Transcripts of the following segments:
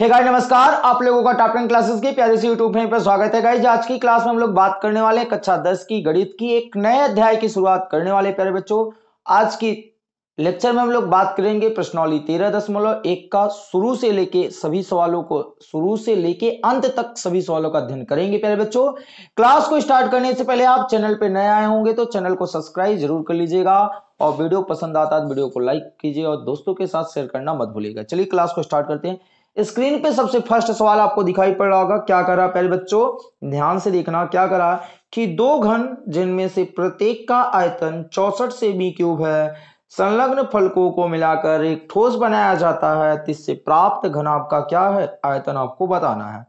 hey guys नमस्कार आप लोगों का टॉप टेन क्लासेस के प्यारे से यूट्यूब में पर स्वागत है गाइस आज की क्लास में हम लोग बात करने वाले हैं कक्षा दस की गणित की एक नए अध्याय की शुरुआत करने वाले प्यारे बच्चों आज की लेक्चर में हम लोग बात करेंगे प्रश्नावली तेरह दशमलव एक का शुरू से लेके सभी सवालों को शुरू से लेके अंत तक सभी सवालों का अध्ययन करेंगे प्यारे बच्चों क्लास को स्टार्ट करने से पहले आप चैनल पर नए आए होंगे तो चैनल को सब्सक्राइब जरूर कर लीजिएगा और वीडियो पसंद आता है तो वीडियो को लाइक कीजिए और दोस्तों के साथ शेयर करना मत भूलिएगा चलिए क्लास को स्टार्ट करते हैं स्क्रीन पे सबसे फर्स्ट सवाल आपको दिखाई पड़ रहा होगा क्या कर रहा है बच्चों ध्यान से देखना क्या करा कि दो घन जिनमें से प्रत्येक का आयतन चौसठ से बी क्यूब है संलग्न फलकों को मिलाकर एक ठोस बनाया जाता है इससे प्राप्त घन आपका क्या है आयतन आपको बताना है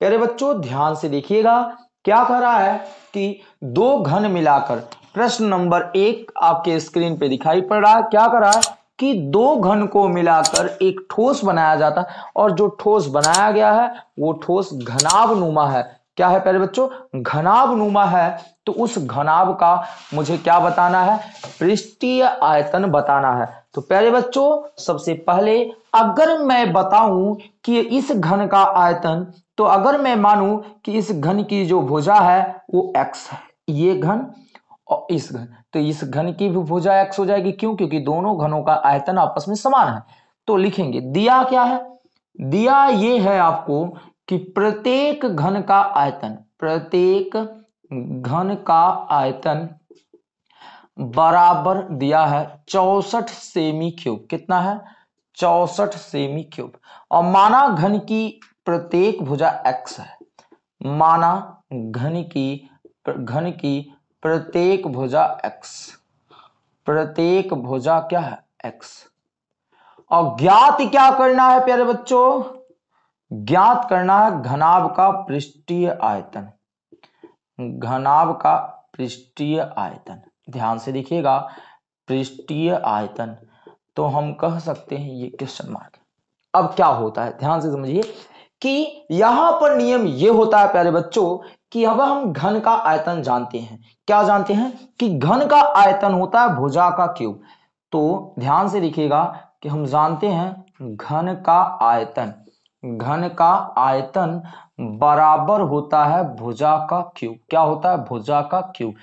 पहले बच्चों ध्यान से देखिएगा क्या कह रहा है कि दो घन मिलाकर प्रश्न नंबर एक आपके स्क्रीन पे दिखाई पड़ रहा है क्या कर रहा है कि दो घन को मिलाकर एक ठोस बनाया जाता है और जो ठोस बनाया गया है वो ठोस घनाभ नुमा है क्या है पहले बच्चों घनाभ नुमा है तो उस घनाभ का मुझे क्या बताना है पृष्ठीय आयतन बताना है तो प्यारे बच्चों सबसे पहले अगर मैं बताऊं कि इस घन का आयतन तो अगर मैं मानूं कि इस घन की जो भुजा है वो एक्स है ये घन और इस घन तो इस घन की भी भुजा एक्स हो जाएगी क्यों क्योंकि दोनों घनों का आयतन आपस में समान है तो लिखेंगे दिया क्या है दिया ये है आपको कि प्रत्येक घन का आयतन प्रत्येक घन का आयतन बराबर दिया है चौसठ सेमी क्यूब कितना है चौसठ सेमी क्यूब और माना घन की प्रत्येक भुजा एक्स है माना घन की घन की प्रत्येक भुजा एक्स प्रत्येक भुजा क्या है x और ज्ञात क्या करना है प्यारे बच्चों ज्ञात करना है घनाभ का पृष्ठीय आयतन घनाभ का पृष्ठीय आयतन ध्यान से देखिएगा पृष्ठीय आयतन तो हम कह सकते हैं ये क्वेश्चन मार्क अब क्या होता है ध्यान से समझिए कि यहां पर नियम ये होता है प्यारे बच्चों कि अब हम घन का आयतन जानते हैं क्या जानते हैं कि घन का आयतन होता है भुजा का क्यूब तो ध्यान से देखिएगा कि हम जानते हैं घन का आयतन घन का आयतन बराबर होता है भुजा का क्यूब क्या होता है भुजा का क्यूब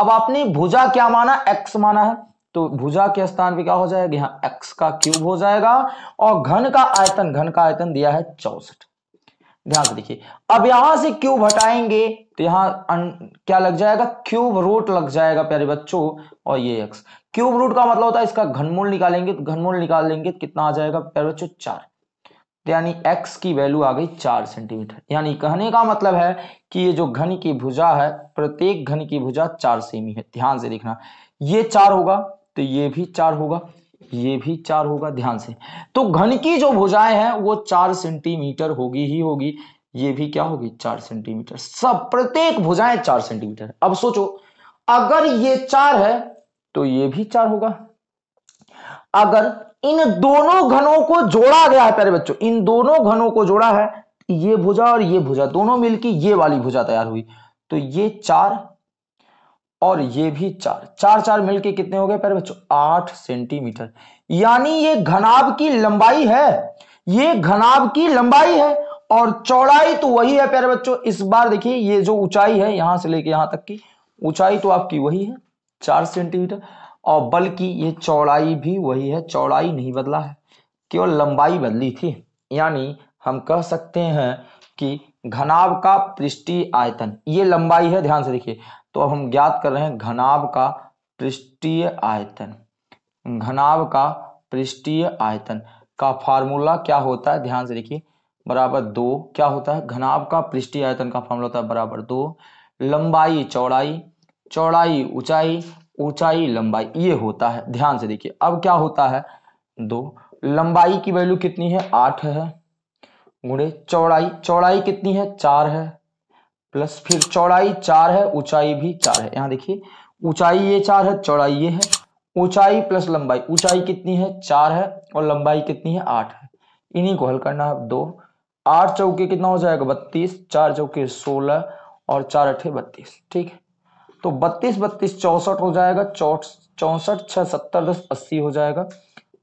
अब आपने भुजा क्या माना एक्स माना है तो भुजा के स्थान पे क्या हो जाएगा यहां एक्स का क्यूब हो जाएगा और घन का आयतन घन का आयतन दिया है चौसठ ध्यान से देखिए अब यहां से क्यूब हटाएंगे तो यहां अन, क्या लग जाएगा क्यूब रूट लग जाएगा प्यारे बच्चों और ये एक्स क्यूब रूट का मतलब होता है इसका घनमूल निकालेंगे तो घनमूल निकाल लेंगे तो कितना आ जाएगा प्यारे बच्चों चार तो यानी x की वैल्यू आ गई चार सेंटीमीटर यानी कहने का मतलब है कि ये जो घन की भुजा है प्रत्येक घन की भुजा चार सेमी है ध्यान से देखना ये चार होगा तो ये भी चार होगा ये भी चार होगा ध्यान से तो घन की जो भुजाएं हैं वो चार सेंटीमीटर होगी ही होगी ये भी क्या होगी चार सेंटीमीटर सब प्रत्येक भुजाएं चार सेंटीमीटर अब सोचो अगर ये चार है तो ये भी चार होगा अगर इन दोनों घनों को जोड़ा गया है प्यारे बच्चों इन दोनों घनों को जोड़ा है ये भुजा और ये भुजा दोनों मिलकर ये वाली भुजा तैयार हुई तो ये चार और ये भी चार चार चार मिलके कितने हो गए प्यारे बच्चों आठ सेंटीमीटर यानी ये घनाब की लंबाई है ये घनाब की लंबाई है और चौड़ाई तो वही है प्यारे बच्चों इस बार देखिए ये जो ऊंचाई है यहां से लेके यहां तक की ऊंचाई तो आपकी वही है चार सेंटीमीटर और बल्कि ये चौड़ाई भी वही है चौड़ाई नहीं बदला है केवल लंबाई बदली थी यानी हम कह सकते हैं कि घनाभ का पृष्ठीय आयतन ये लंबाई है ध्यान से देखिए तो अब हम ज्ञात कर रहे हैं घनाभ का पृष्ठीय आयतन घनाभ का पृष्ठीय आयतन का फार्मूला क्या होता है ध्यान से देखिए बराबर दो क्या होता है घनाभ का पृष्ठीय आयतन का फार्मूला होता है बराबर दो लंबाई चौड़ाई चौड़ाई ऊंचाई ऊंचाई लंबाई ये होता है ध्यान से देखिए अब क्या होता है दो लंबाई की वैल्यू कितनी है आठ है गुणे चौड़ाई चौड़ाई कितनी है चार है प्लस फिर चौड़ाई चार है ऊंचाई भी चार है यहाँ देखिए ऊंचाई ये चार है चौड़ाई ये है ऊंचाई प्लस लंबाई ऊंचाई कितनी है चार है और लंबाई कितनी है आठ है इन्हीं को हल करना है दो आठ चौके कितना हो जाएगा बत्तीस चार चौके सोलह और चार अठे बत्तीस ठीक है तो बत्तीस बत्तीस चौसठ हो जाएगा चौसठ छह सत्तर दस अस्सी हो जाएगा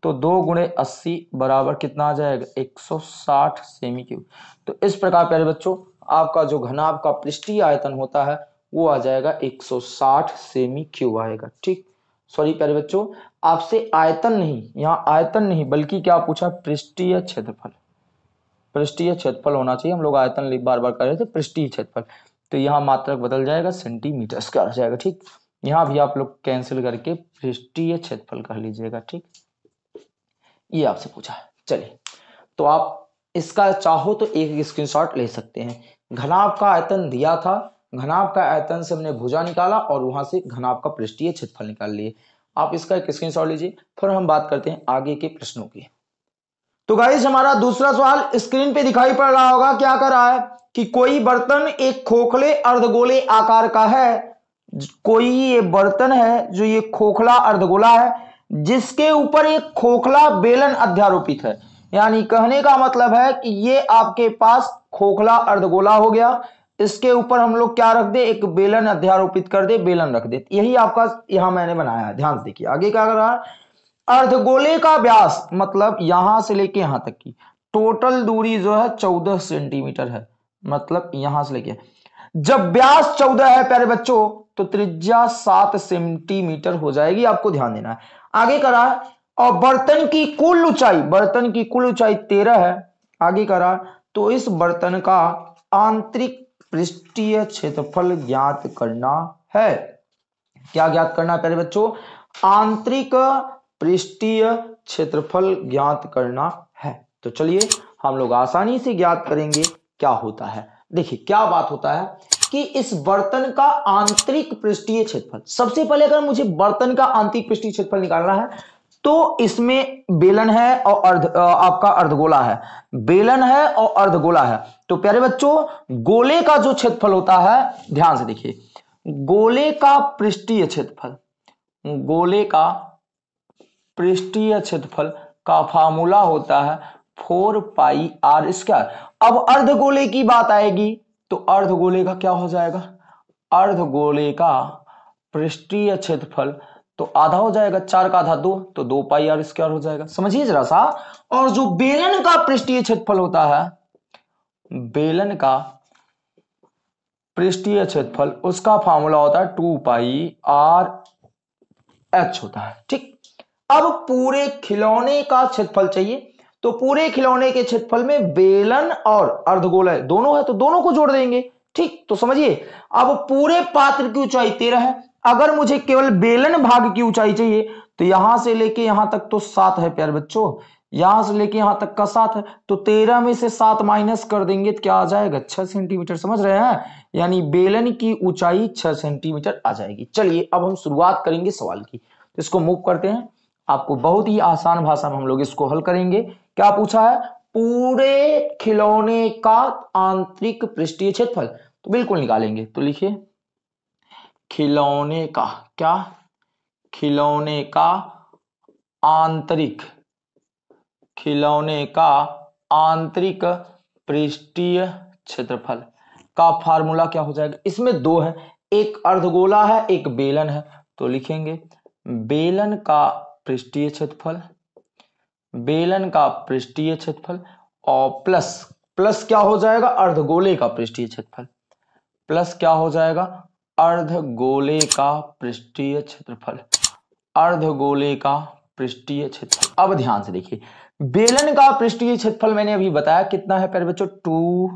तो दो गुणे अस्सी बराबर कितना आ जाएगा एक सौ साठ सेमी क्यूब तो इस प्रकार प्यारे बच्चों आपका जो घनाभ का पृष्ठीय आयतन होता है वो आ जाएगा 160 सेमी क्यूब आएगा ठीक सॉरी प्यारे बच्चों आपसे आयतन नहीं यहाँ आयतन नहीं बल्कि क्या पूछा पृष्ठीय क्षेत्रफल पृष्ठीय क्षेत्रफल होना चाहिए हम लोग आयतन बार बार कर रहे थे पृष्ठीय क्षेत्रफल तो यहाँ मात्रक बदल जाएगा सेंटीमीटर स्क्वायर आ जाएगा ठीक यहाँ भी आप लोग कैंसिल करके पृष्ठीय क्षेत्रफल कर लीजिएगा ठीक ये आपसे पूछा चलिए तो आप इसका चाहो तो एक स्क्रीनशॉट ले सकते हैं घनाप का आयतन दिया था घनाप का आयतन से हमने भुजा निकाला और वहां से घनाप का पृष्ठीय क्षेत्रफल निकाल लिए आप इसका एक स्क्रीनशॉट लीजिए फिर हम बात करते हैं आगे के प्रश्नों की तो गाइस हमारा दूसरा सवाल स्क्रीन पे दिखाई पड़ रहा होगा क्या कर रहा है कि कोई बर्तन एक खोखले अर्धगोले आकार का है कोई ये बर्तन है जो ये खोखला अर्धगोला है जिसके ऊपर एक खोखला बेलन अध्यारोपित है यानी कहने का मतलब है कि ये आपके पास खोखला अर्धगोला हो गया इसके ऊपर हम लोग क्या रख दे एक बेलन अध्यारोपित कर दे बेलन रख दे यही आपका यहां मैंने बनाया है ध्यान से देखिए आगे क्या कर रहा है अर्धगोले का व्यास मतलब यहां से लेके यहां तक की टोटल दूरी जो है चौदह सेंटीमीटर है मतलब यहां से लेके जब व्यास चौदह है प्यारे बच्चों तो त्रिज्या सात सेंटीमीटर हो जाएगी आपको ध्यान देना है आगे करा और बर्तन की कुल ऊंचाई बर्तन की कुल ऊंचाई तेरह है आगे करा तो इस बर्तन का आंतरिक पृष्ठीय क्षेत्रफल ज्ञात करना है क्या ज्ञात करना पहले बच्चों आंतरिक पृष्ठीय क्षेत्रफल ज्ञात करना है तो चलिए हम लोग आसानी से ज्ञात करेंगे क्या होता है देखिए क्या बात होता है कि इस बर्तन का आंतरिक पृष्ठीय क्षेत्रफल सबसे पहले अगर मुझे बर्तन का आंतरिक पृष्ठीय क्षेत्रफल निकालना है तो इसमें बेलन है और अर्ध आपका अर्धगोला है बेलन है और अर्धगोला है तो प्यारे बच्चों गोले का जो क्षेत्रफल होता है ध्यान से देखिए गोले का पृष्ठीय क्षेत्रफल गोले का पृष्ठीय क्षेत्रफल का फार्मूला होता है फोर पाई आर स्क्वायर अब अर्धगोले की बात आएगी तो अर्धगोले का क्या हो जाएगा अर्धगोले का पृष्ठीय क्षेत्रफल तो आधा हो जाएगा चार का आधा दो तो दो पाई आर स्क्वायर हो जाएगा समझिए जरा सा और जो बेलन का पृष्ठीय क्षेत्रफल होता है बेलन का पृष्ठीय क्षेत्रफल उसका फॉर्मूला होता है टू पाई आर एच होता है ठीक अब पूरे खिलौने का क्षेत्रफल चाहिए तो पूरे खिलौने के क्षेत्रफल में बेलन और अर्धगोलय दोनों है तो दोनों को जोड़ देंगे ठीक तो समझिए अब पूरे पात्र की ऊंचाई तेरह है अगर मुझे केवल बेलन भाग की ऊंचाई चाहिए तो यहां से लेके यहां तक तो सात है प्यार बच्चों यहां से लेके यहां तक का सात है तो तेरह में से सात माइनस कर देंगे तो क्या आ जाएगा छह सेंटीमीटर समझ रहे हैं यानी बेलन की ऊंचाई छह सेंटीमीटर आ जाएगी चलिए अब हम शुरुआत करेंगे सवाल की तो इसको मूव करते हैं आपको बहुत ही आसान भाषा में हम लोग इसको हल करेंगे क्या पूछा है पूरे खिलौने का आंतरिक पृष्ठीय क्षेत्रफल तो बिल्कुल निकालेंगे तो लिखिए खिलौने का क्या खिलौने का आंतरिक खिलौने का आंतरिक पृष्ठीय क्षेत्रफल का फार्मूला क्या हो जाएगा इसमें दो है एक अर्धगोला है एक बेलन है तो लिखेंगे बेलन का पृष्ठीय क्षेत्रफल बेलन का पृष्ठीय क्षेत्रफल और प्लस प्लस क्या हो जाएगा अर्धगोले का पृष्ठीय क्षेत्रफल प्लस क्या हो जाएगा अर्ध गोले का पृष्ठीय क्षेत्रफल अर्ध गोले का पृष्ठीय क्षेत्रफल अब ध्यान से देखिए बेलन का पृष्ठीय क्षेत्रफल मैंने अभी बताया कितना है पहले बच्चों टू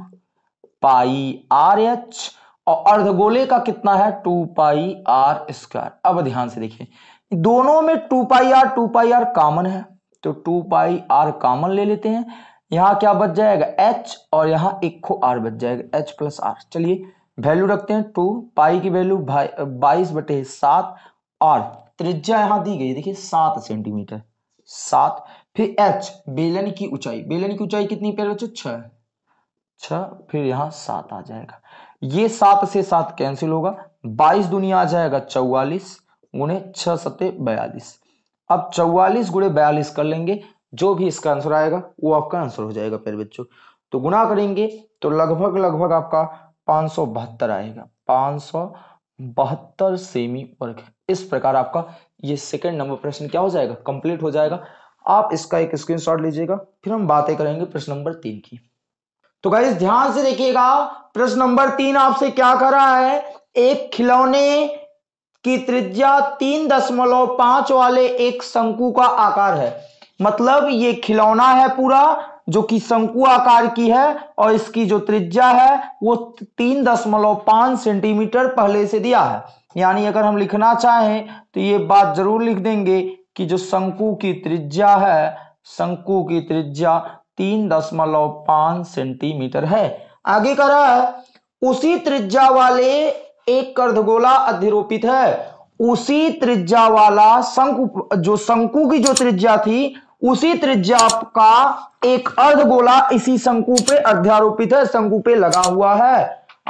पाई आर एच और अर्धगोले का कितना है टू पाई आर स्क्वायर अब ध्यान से देखिए दोनों में two pi r two pi r common है तो टू पाई आर कॉमन ले लेते हैं यहां क्या बच जाएगा एच और यहाँ इक्को आर बच जाएगा एच प्लस आर चलिए वैल्यू रखते हैं टू पाई की वैल्यू बाईस बटे सात और त्रिज्या यहां दी गई देखिए सात सेंटीमीटर सात फिर एच बेलन की ऊंचाई बेलन की ऊंचाई कितनी प्यारे बच्चों छः छ फिर यहां सात आ जाएगा ये सात से सात कैंसिल होगा बाईस दुनिया आ जाएगा चौवालीस गुणे छ सत्ते बयालीस अब चौवालीस गुणे बयालीस कर लेंगे जो भी इसका आंसर आएगा वो आपका आंसर हो जाएगा प्यारे बच्चों तो गुना करेंगे तो लगभग लगभग आपका पाँच सौ बहत्तर आएगा पाँच सौ बहत्तर सेमी वर्ग इस प्रकार आपका ये सेकेंड नंबर प्रश्न क्या हो जाएगा कंप्लीट हो जाएगा आप इसका एक स्क्रीनशॉट लीजिएगा फिर हम बातें करेंगे प्रश्न नंबर तीन की तो गाइस ध्यान से देखिएगा प्रश्न नंबर तीन आपसे क्या कर रहा है एक खिलौने की त्रिज्या तीन दशमलव पांच वाले एक शंकु का आकार है मतलब ये खिलौना है पूरा जो कि शंकु आकार की है और इसकी जो त्रिज्या है वो तीन दशमलव पांच सेंटीमीटर पहले से दिया है यानी अगर हम लिखना चाहें तो ये बात जरूर लिख देंगे कि जो शंकु की त्रिज्या है शंकु की त्रिज्या तीन दशमलव पांच सेंटीमीटर है आगे कह रहा है उसी त्रिज्या वाले एक कर्धगोला अधिरोपित है उसी त्रिज्या वाला शंकु जो शंकु की जो त्रिज्या थी उसी त्रिज्या का एक अर्ध गोला इसी शंकु पे अध्यारोपित है शंकु पे लगा हुआ है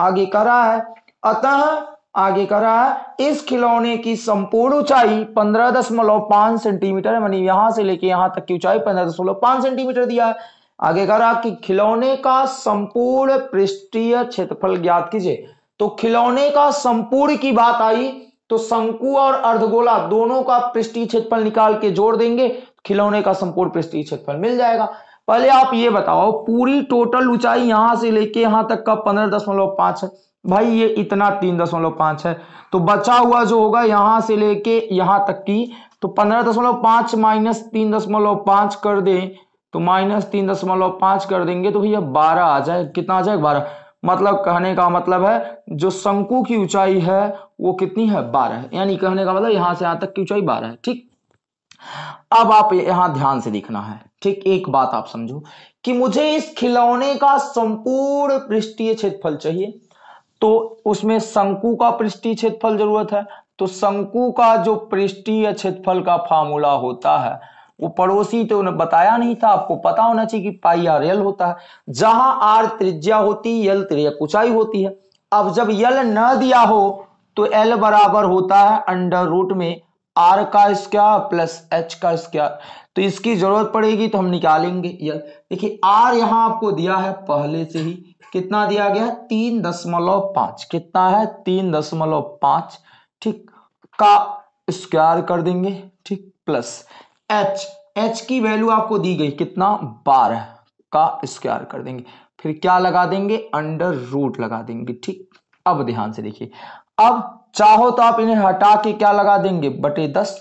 आगे कह रहा है अतः आगे कह रहा है इस खिलौने की संपूर्ण ऊंचाई पंद्रह दशमलव पांच सेंटीमीटर है मानी यहां से लेके यहां तक की ऊंचाई पंद्रह दशमलव पांच सेंटीमीटर दिया है आगे कह रहा कि खिलौने का संपूर्ण पृष्ठीय क्षेत्रफल ज्ञात कीजिए तो खिलौने का संपूर्ण की बात आई तो शंकु और अर्धगोला दोनों का पृष्ठीय क्षेत्रफल निकाल के जोड़ देंगे खिलौने का संपूर्ण पृष्ठीय क्षेत्रफल मिल जाएगा पहले आप ये बताओ पूरी टोटल ऊंचाई यहां से लेके यहां तक का पंद्रह दशमलव पांच है भाई ये इतना तीन दशमलव पांच है तो बचा हुआ जो होगा यहां से लेके यहां तक की तो पंद्रह दशमलव पांच माइनस तीन दशमलव पांच कर दे तो माइनस तीन दशमलव पांच कर देंगे तो भैया बारह आ जाए कितना आ जाएगा बारह मतलब कहने का मतलब है जो शंकु की ऊंचाई है वो कितनी है बारह यानी कहने का मतलब यहां से यहां तक की ऊंचाई बारह है ठीक अब आप यहां ध्यान से देखना है ठीक एक बात आप समझो कि मुझे इस खिलौने का संपूर्ण पृष्ठीय क्षेत्रफल चाहिए तो उसमें शंकु का पृष्ठीय क्षेत्रफल जरूरत है तो शंकु का जो पृष्ठीय क्षेत्रफल का फार्मूला होता है वो पड़ोसी तो उन्हें बताया नहीं था आपको पता होना चाहिए कि पाई आर एल होता है जहां आर त्रिज्या होती यल त्रिज्या ऊंचाई होती है अब जब यल न दिया हो तो एल बराबर होता है अंडर रूट में आर का स्क्वायर प्लस एच का स्क्वायर तो इसकी जरूरत पड़ेगी तो हम निकालेंगे देखिए आर यहां आपको दिया है पहले से ही कितना दिया गया तीन दशमलव पांच कितना है तीन दशमलव पांच ठीक का स्क्वायर कर देंगे ठीक प्लस एच एच की वैल्यू आपको दी गई कितना बारह का स्क्वायर कर देंगे फिर क्या लगा देंगे अंडर रूट लगा देंगे ठीक अब ध्यान से देखिए अब चाहो तो आप इन्हें हटा के क्या लगा देंगे बटे दस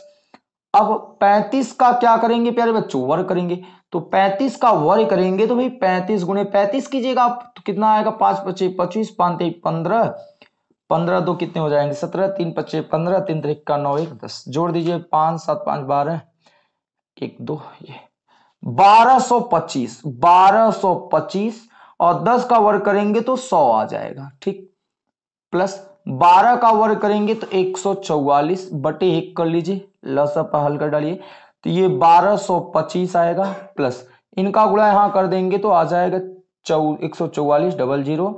अब पैंतीस का क्या करेंगे प्यारे बच्चों वर्ग करेंगे तो पैंतीस का वर्ग करेंगे तो भाई पैंतीस गुणे पैंतीस कीजिएगा आप तो कितना आएगा पांच पच्चीस पच्चीस पांच पंद्रह पंद्रह दो कितने हो जाएंगे सत्रह तीन पच्चीस पंद्रह तीन का नौ एक दस जोड़ दीजिए पांच सात पांच बारह एक दो ये बारह सौ पच्चीस बारह सौ पच्चीस और दस का वर्ग करेंगे तो सौ आ जाएगा ठीक प्लस बारह का वर्ग करेंगे तो एक सौ चौवालीस बटे एक कर लीजिए लसअप हल कर डालिए तो ये बारह सौ पच्चीस आएगा प्लस इनका गुणा यहां कर देंगे तो आ जाएगा चौ एक सौ चौवालीस डबल जीरो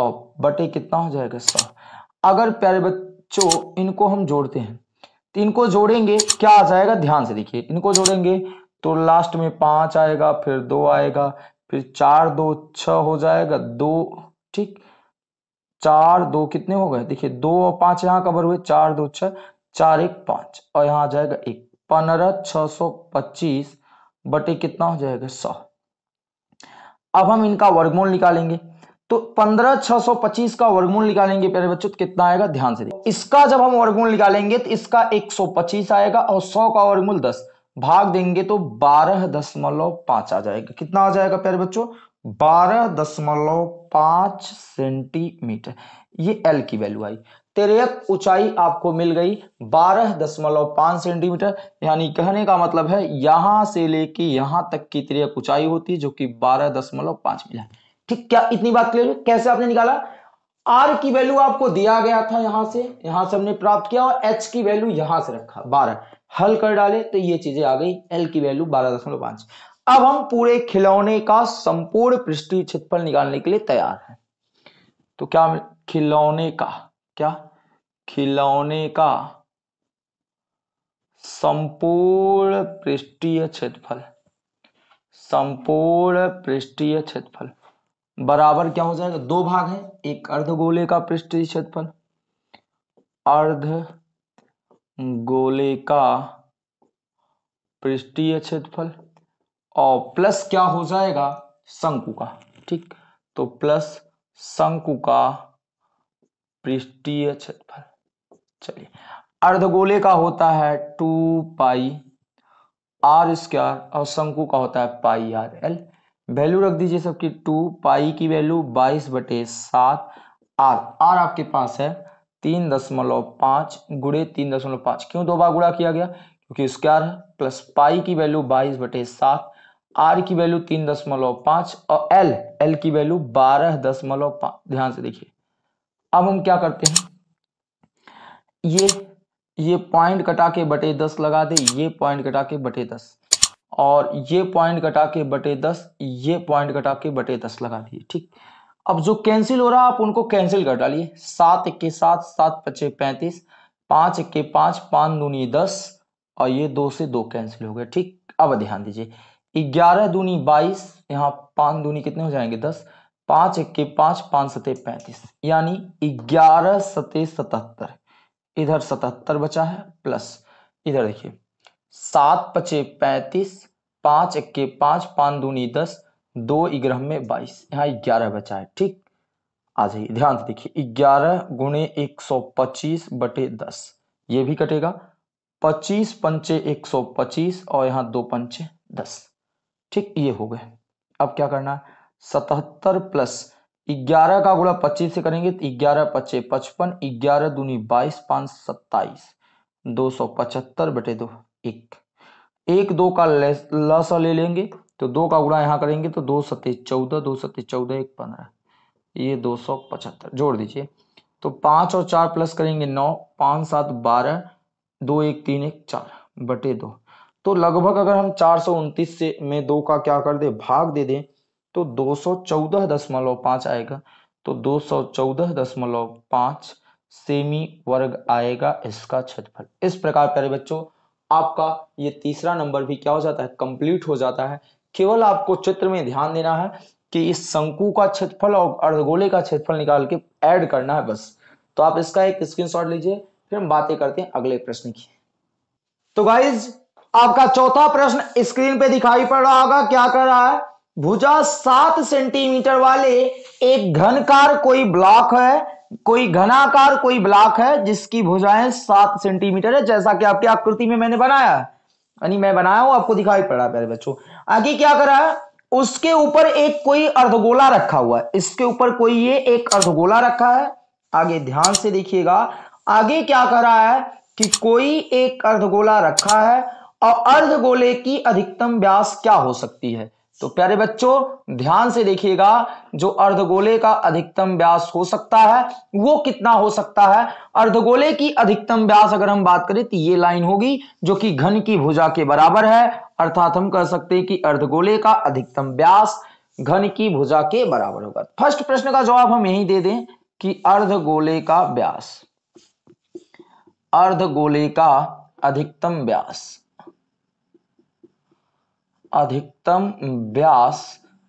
और बटे कितना हो जाएगा सौ अगर प्यारे बच्चों इनको हम जोड़ते हैं तो इनको जोड़ेंगे क्या आ जाएगा ध्यान से देखिए इनको जोड़ेंगे तो लास्ट में पांच आएगा फिर दो आएगा फिर चार दो छ हो जाएगा दो ठीक चार दो कितने हो गए देखिए दो और पांच यहाँ कवर हुए चार दो छः चार एक पांच और यहाँ आ जाएगा एक पंद्रह छः सौ पच्चीस बटे कितना हो जाएगा सौ अब हम इनका वर्गमूल निकालेंगे तो पंद्रह छह सौ पच्चीस का वर्गमूल निकालेंगे प्यारे बच्चों तो कितना आएगा ध्यान से देखिए इसका जब हम वर्गमूल निकालेंगे तो इसका एक सौ पच्चीस आएगा और सौ का वर्गमूल दस भाग देंगे तो बारह दशमलव पांच आ जाएगा कितना आ जाएगा प्यारे बच्चों बारह दशमलव पांच सेंटीमीटर ये एल की वैल्यू आई तेरेक ऊंचाई आपको मिल गई बारह दशमलव पांच सेंटीमीटर यानी कहने का मतलब है यहां से लेके यहां तक की तिरयक ऊंचाई होती है जो कि बारह दशमलव पांच मिला ठीक क्या इतनी बात क्लियर कैसे आपने निकाला आर की वैल्यू आपको दिया गया था यहां से यहां से हमने प्राप्त किया और एच की वैल्यू यहां से रखा बारह हल कर डाले तो ये चीजें आ गई एल की वैल्यू बारह दशमलव पांच अब हम पूरे खिलौने का संपूर्ण पृष्ठीय क्षेत्रफल निकालने के लिए तैयार हैं तो क्या खिलौने का क्या खिलौने का संपूर्ण पृष्ठीय क्षेत्रफल संपूर्ण पृष्ठीय क्षेत्रफल बराबर क्या हो जाएगा दो भाग है एक अर्ध गोले का पृष्ठीय क्षेत्रफल अर्ध गोले का पृष्ठीय क्षेत्रफल और प्लस क्या हो जाएगा शंकु का ठीक तो प्लस शंकु का पृष्ठीय क्षेत्रफल चलिए अर्धगोले का होता है टू पाई आर स्क्वायर और शंकु का होता है पाई आर एल वैल्यू रख दीजिए सबकी टू पाई की वैल्यू बाईस बटे सात आर आर आपके पास है तीन दशमलव पांच गुड़े तीन दशमलव पांच क्यों दो बार गुड़ा किया गया क्योंकि स्क्वायर है प्लस पाई की वैल्यू बाईस बटे सात आर की वैल्यू तीन दशमलव पांच और एल एल की वैल्यू बारह दशमलव पांच ध्यान से देखिए अब हम क्या करते हैं ये ये पॉइंट कटा के बटे दस लगा दे ये पॉइंट कटा के बटे दस और ये पॉइंट कटा के बटे दस ये पॉइंट कटा के बटे दस लगा दिए ठीक अब जो कैंसिल हो रहा आप उनको कैंसिल कर डालिए सात इक्के सात सात पच्चे पैंतीस पांच इक्के पांच पांच दूनी दस और ये दो से दो कैंसिल हो गए ठीक अब ध्यान दीजिए ग्यारह दूनी बाईस यहाँ पांच दूनी कितने हो जाएंगे दस पांच इक्के पांच पाँच सते पैंतीस यानी ग्यारह सते सतहत्तर इधर सतहत्तर बचा है प्लस इधर देखिए सात पचे पैंतीस पांच इक्के पांच पांच दूनी दस दो इग्रह में बाईस यहाँ ग्यारह बचा है ठीक आ जाइए ध्यान से देखिए ग्यारह गुणे एक सौ पच्चीस बटे दस ये भी कटेगा पच्चीस पंचे एक सौ पच्चीस और यहाँ दो पंचे दस ठीक ये हो गए अब क्या करना सतहत्तर प्लस ग्यारह का गुणा पच्चीस से करेंगे तो ग्यारह पच्चीस पचपन ग्यारह दूनी बाईस पांच सत्ताईस दो सौ पचहत्तर बटे दो एक एक दो का लस ले लेंगे तो दो का गुणा यहाँ करेंगे तो दो सत्य चौदह दो सत्य चौदह एक पंद्रह ये दो सौ पचहत्तर जोड़ दीजिए तो पांच और चार प्लस करेंगे नौ पांच सात बारह दो एक तीन एक चार बटे दो तो लगभग अगर हम चार से में दो का क्या कर दे भाग दे दें तो दो आएगा तो दो सेमी वर्ग आएगा इसका क्षेत्रफल इस प्रकार प्यारे बच्चों आपका ये तीसरा नंबर भी क्या हो जाता है कंप्लीट हो जाता है केवल आपको चित्र में ध्यान देना है कि इस शंकु का क्षेत्रफल और अर्धगोले का क्षेत्रफल निकाल के ऐड करना है बस तो आप इसका एक स्क्रीनशॉट लीजिए फिर हम बातें करते हैं अगले प्रश्न की तो गाइज आपका चौथा प्रश्न स्क्रीन पे दिखाई पड़ रहा होगा क्या कर रहा है भुजा सात सेंटीमीटर वाले एक घनकार कोई ब्लॉक है कोई घनाकार कोई ब्लॉक है जिसकी भुजाएं सात सेंटीमीटर है जैसा कि आपकी आकृति में मैंने बनाया यानी मैं बनाया हूं आपको दिखाई पड़ रहा है पहले बच्चों आगे क्या करा है उसके ऊपर एक कोई अर्धगोला रखा हुआ है इसके ऊपर कोई ये एक अर्धगोला रखा है आगे ध्यान से देखिएगा आगे क्या करा है कि कोई एक अर्धगोला रखा है और अर्ध गोले की अधिकतम व्यास क्या हो सकती है तो प्यारे बच्चों ध्यान से देखिएगा जो अर्धगोले का अधिकतम व्यास हो सकता है वो कितना हो सकता है अर्धगोले की अधिकतम व्यास अगर हम बात करें तो ये लाइन होगी जो कि घन की भुजा के बराबर है अर्थात हम कह सकते हैं कि अर्धगोले का अधिकतम व्यास घन की भुजा के बराबर होगा फर्स्ट प्रश्न का जवाब हम यही दे दें कि अर्धगोले का व्यास अर्धगोले का अधिकतम व्यास अधिकतम व्यास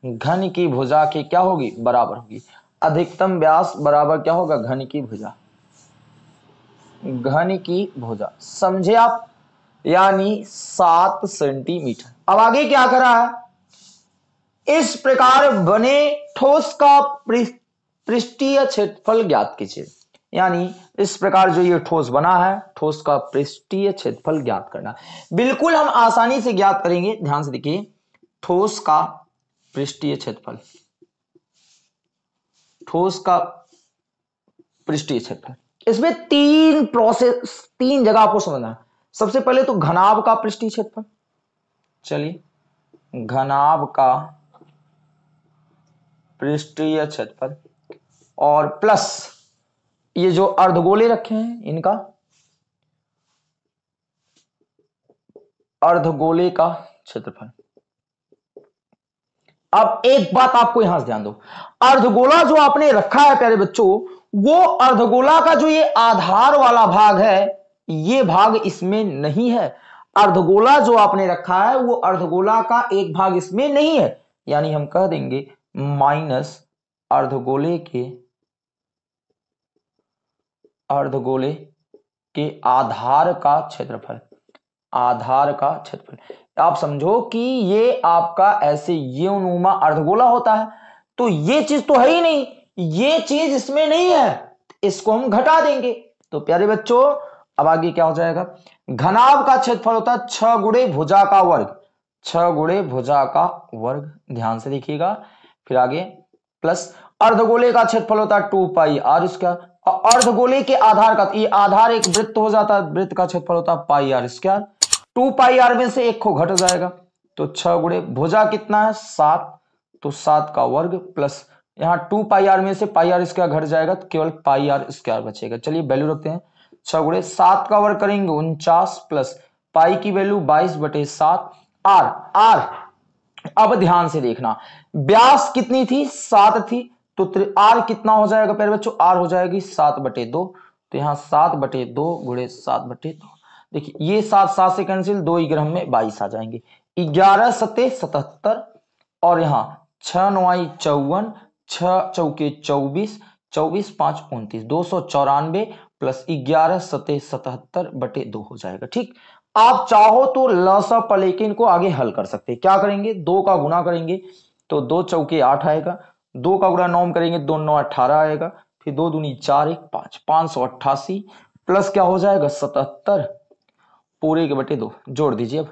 घन की भुजा के क्या होगी बराबर होगी अधिकतम व्यास बराबर क्या होगा घन की भुजा घन की भुजा समझे आप यानी सात सेंटीमीटर अब आगे क्या करा है इस प्रकार बने ठोस का पृष्ठीय क्षेत्रफल ज्ञात कीजिए यानी इस प्रकार जो ये ठोस बना है ठोस का पृष्ठीय क्षेत्रफल ज्ञात करना बिल्कुल हम आसानी से ज्ञात करेंगे ध्यान से देखिए ठोस का पृष्ठीय क्षेत्रफल ठोस का पृष्ठीय क्षेत्रफल इसमें तीन प्रोसेस तीन जगह आपको समझना है सबसे पहले तो घनाभ का पृष्ठीय क्षेत्रफल चलिए घनाभ का पृष्ठीय क्षेत्रफल और प्लस ये जो अर्धगोले रखे हैं इनका अर्धगोले का क्षेत्रफल अब एक बात आपको यहां से ध्यान दो अर्धगोला जो आपने रखा है प्यारे बच्चों वो अर्धगोला का जो ये आधार वाला भाग है ये भाग इसमें नहीं है अर्धगोला जो आपने रखा है वो अर्धगोला का एक भाग इसमें नहीं है यानी हम कह देंगे माइनस अर्धगोले के अर्धगोले के आधार का क्षेत्रफल आधार का क्षेत्रफल आप समझो कि ये आपका ऐसे ये नुमा अर्धगोला होता है तो ये चीज तो है ही नहीं ये चीज इसमें नहीं है इसको हम घटा देंगे तो प्यारे बच्चों अब आगे क्या हो जाएगा घनाभ का क्षेत्रफल होता है छह गुड़े भुजा का वर्ग छह गुड़े भुजा का वर्ग ध्यान से देखिएगा फिर आगे प्लस अर्धगोले का क्षेत्रफल होता है टू पाई आर इसका अर्धगोले के आधार का ये आधार एक वृत्त हो जाता है वृत्त का क्षेत्रफल होता है pi r square two pi r में से एक को घट जाएगा तो छह गुड़े भुजा कितना है सात तो सात का वर्ग प्लस यहाँ टू पाई आर में से पाई आर स्क्वायर घट जाएगा तो केवल पाई आर स्क्वायर बचेगा चलिए वैल्यू रखते हैं छह गुड़े सात का वर्ग करेंगे उनचास प्लस पाई की वैल्यू बाईस बटे सात आर आर अब ध्यान से देखना ब्यास कितनी थी सात थी तो आर कितना हो जाएगा प्यारे बच्चों आर हो जाएगी सात बटे दो तो यहाँ सात बटे दो गुड़े सात बटे दो देखिए ये सात सात से कैंसिल दो ग्रह में बाईस आ जाएंगे ग्यारह सते सतहत्तर और यहाँ छह नवाई चौवन छह चौके चौबीस चौबीस पांच उन्तीस दो सौ चौरानवे प्लस ग्यारह सते सतहत्तर बटे दो हो जाएगा ठीक आप चाहो तो लसा पलेकिन इनको आगे हल कर सकते हैं क्या करेंगे दो का गुना करेंगे तो दो चौके आठ आएगा दो का गुणा नौ में करेंगे दो नौ अठारह आएगा फिर दो दूनी चार एक पांच पांच सौ अट्ठासी प्लस क्या हो जाएगा सतहत्तर पूरे के बटे दो जोड़ दीजिए अब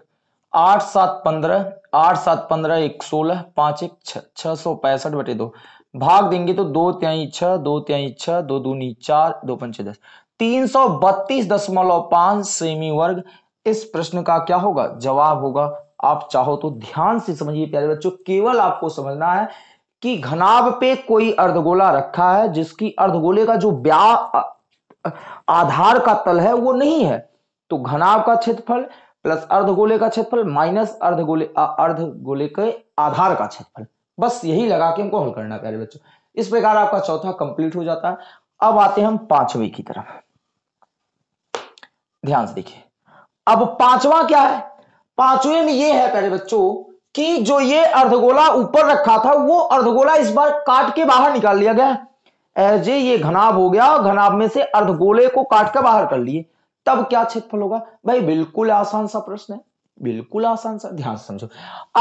आठ सात पंद्रह आठ सात पंद्रह एक सोलह पांच एक छह सौ पैंसठ बटे दो भाग देंगे तो दो त्याई छह दो त्याई छह दो दूनी चार दो पंचे दस तीन सौ बत्तीस दशमलव पांच सेमी वर्ग इस प्रश्न का क्या होगा जवाब होगा आप चाहो तो ध्यान से समझिए प्यारे बच्चों केवल आपको समझना है कि घनाभ पे कोई अर्धगोला रखा है जिसकी अर्धगोले का जो ब्या आधार का तल है वो नहीं है तो घनाभ का क्षेत्रफल प्लस अर्धगोले का क्षेत्रफल माइनस अर्धगोले अर्धगोले के आधार का क्षेत्रफल बस यही लगा के हमको हल करना प्यारे बच्चों इस प्रकार आपका चौथा कंप्लीट हो जाता है अब आते हैं हम पांचवी की तरफ ध्यान से देखिए अब पांचवा क्या है पांचवे में यह है प्यारे बच्चों कि जो ये अर्धगोला ऊपर रखा था वो अर्धगोला इस बार काट के बाहर निकाल लिया गया एज ये घनाभ हो गया घनाभ में से अर्धगोले को काट कर बाहर कर लिए तब क्या क्षेत्रफल होगा भाई बिल्कुल आसान सा प्रश्न है बिल्कुल आसान सा ध्यान समझो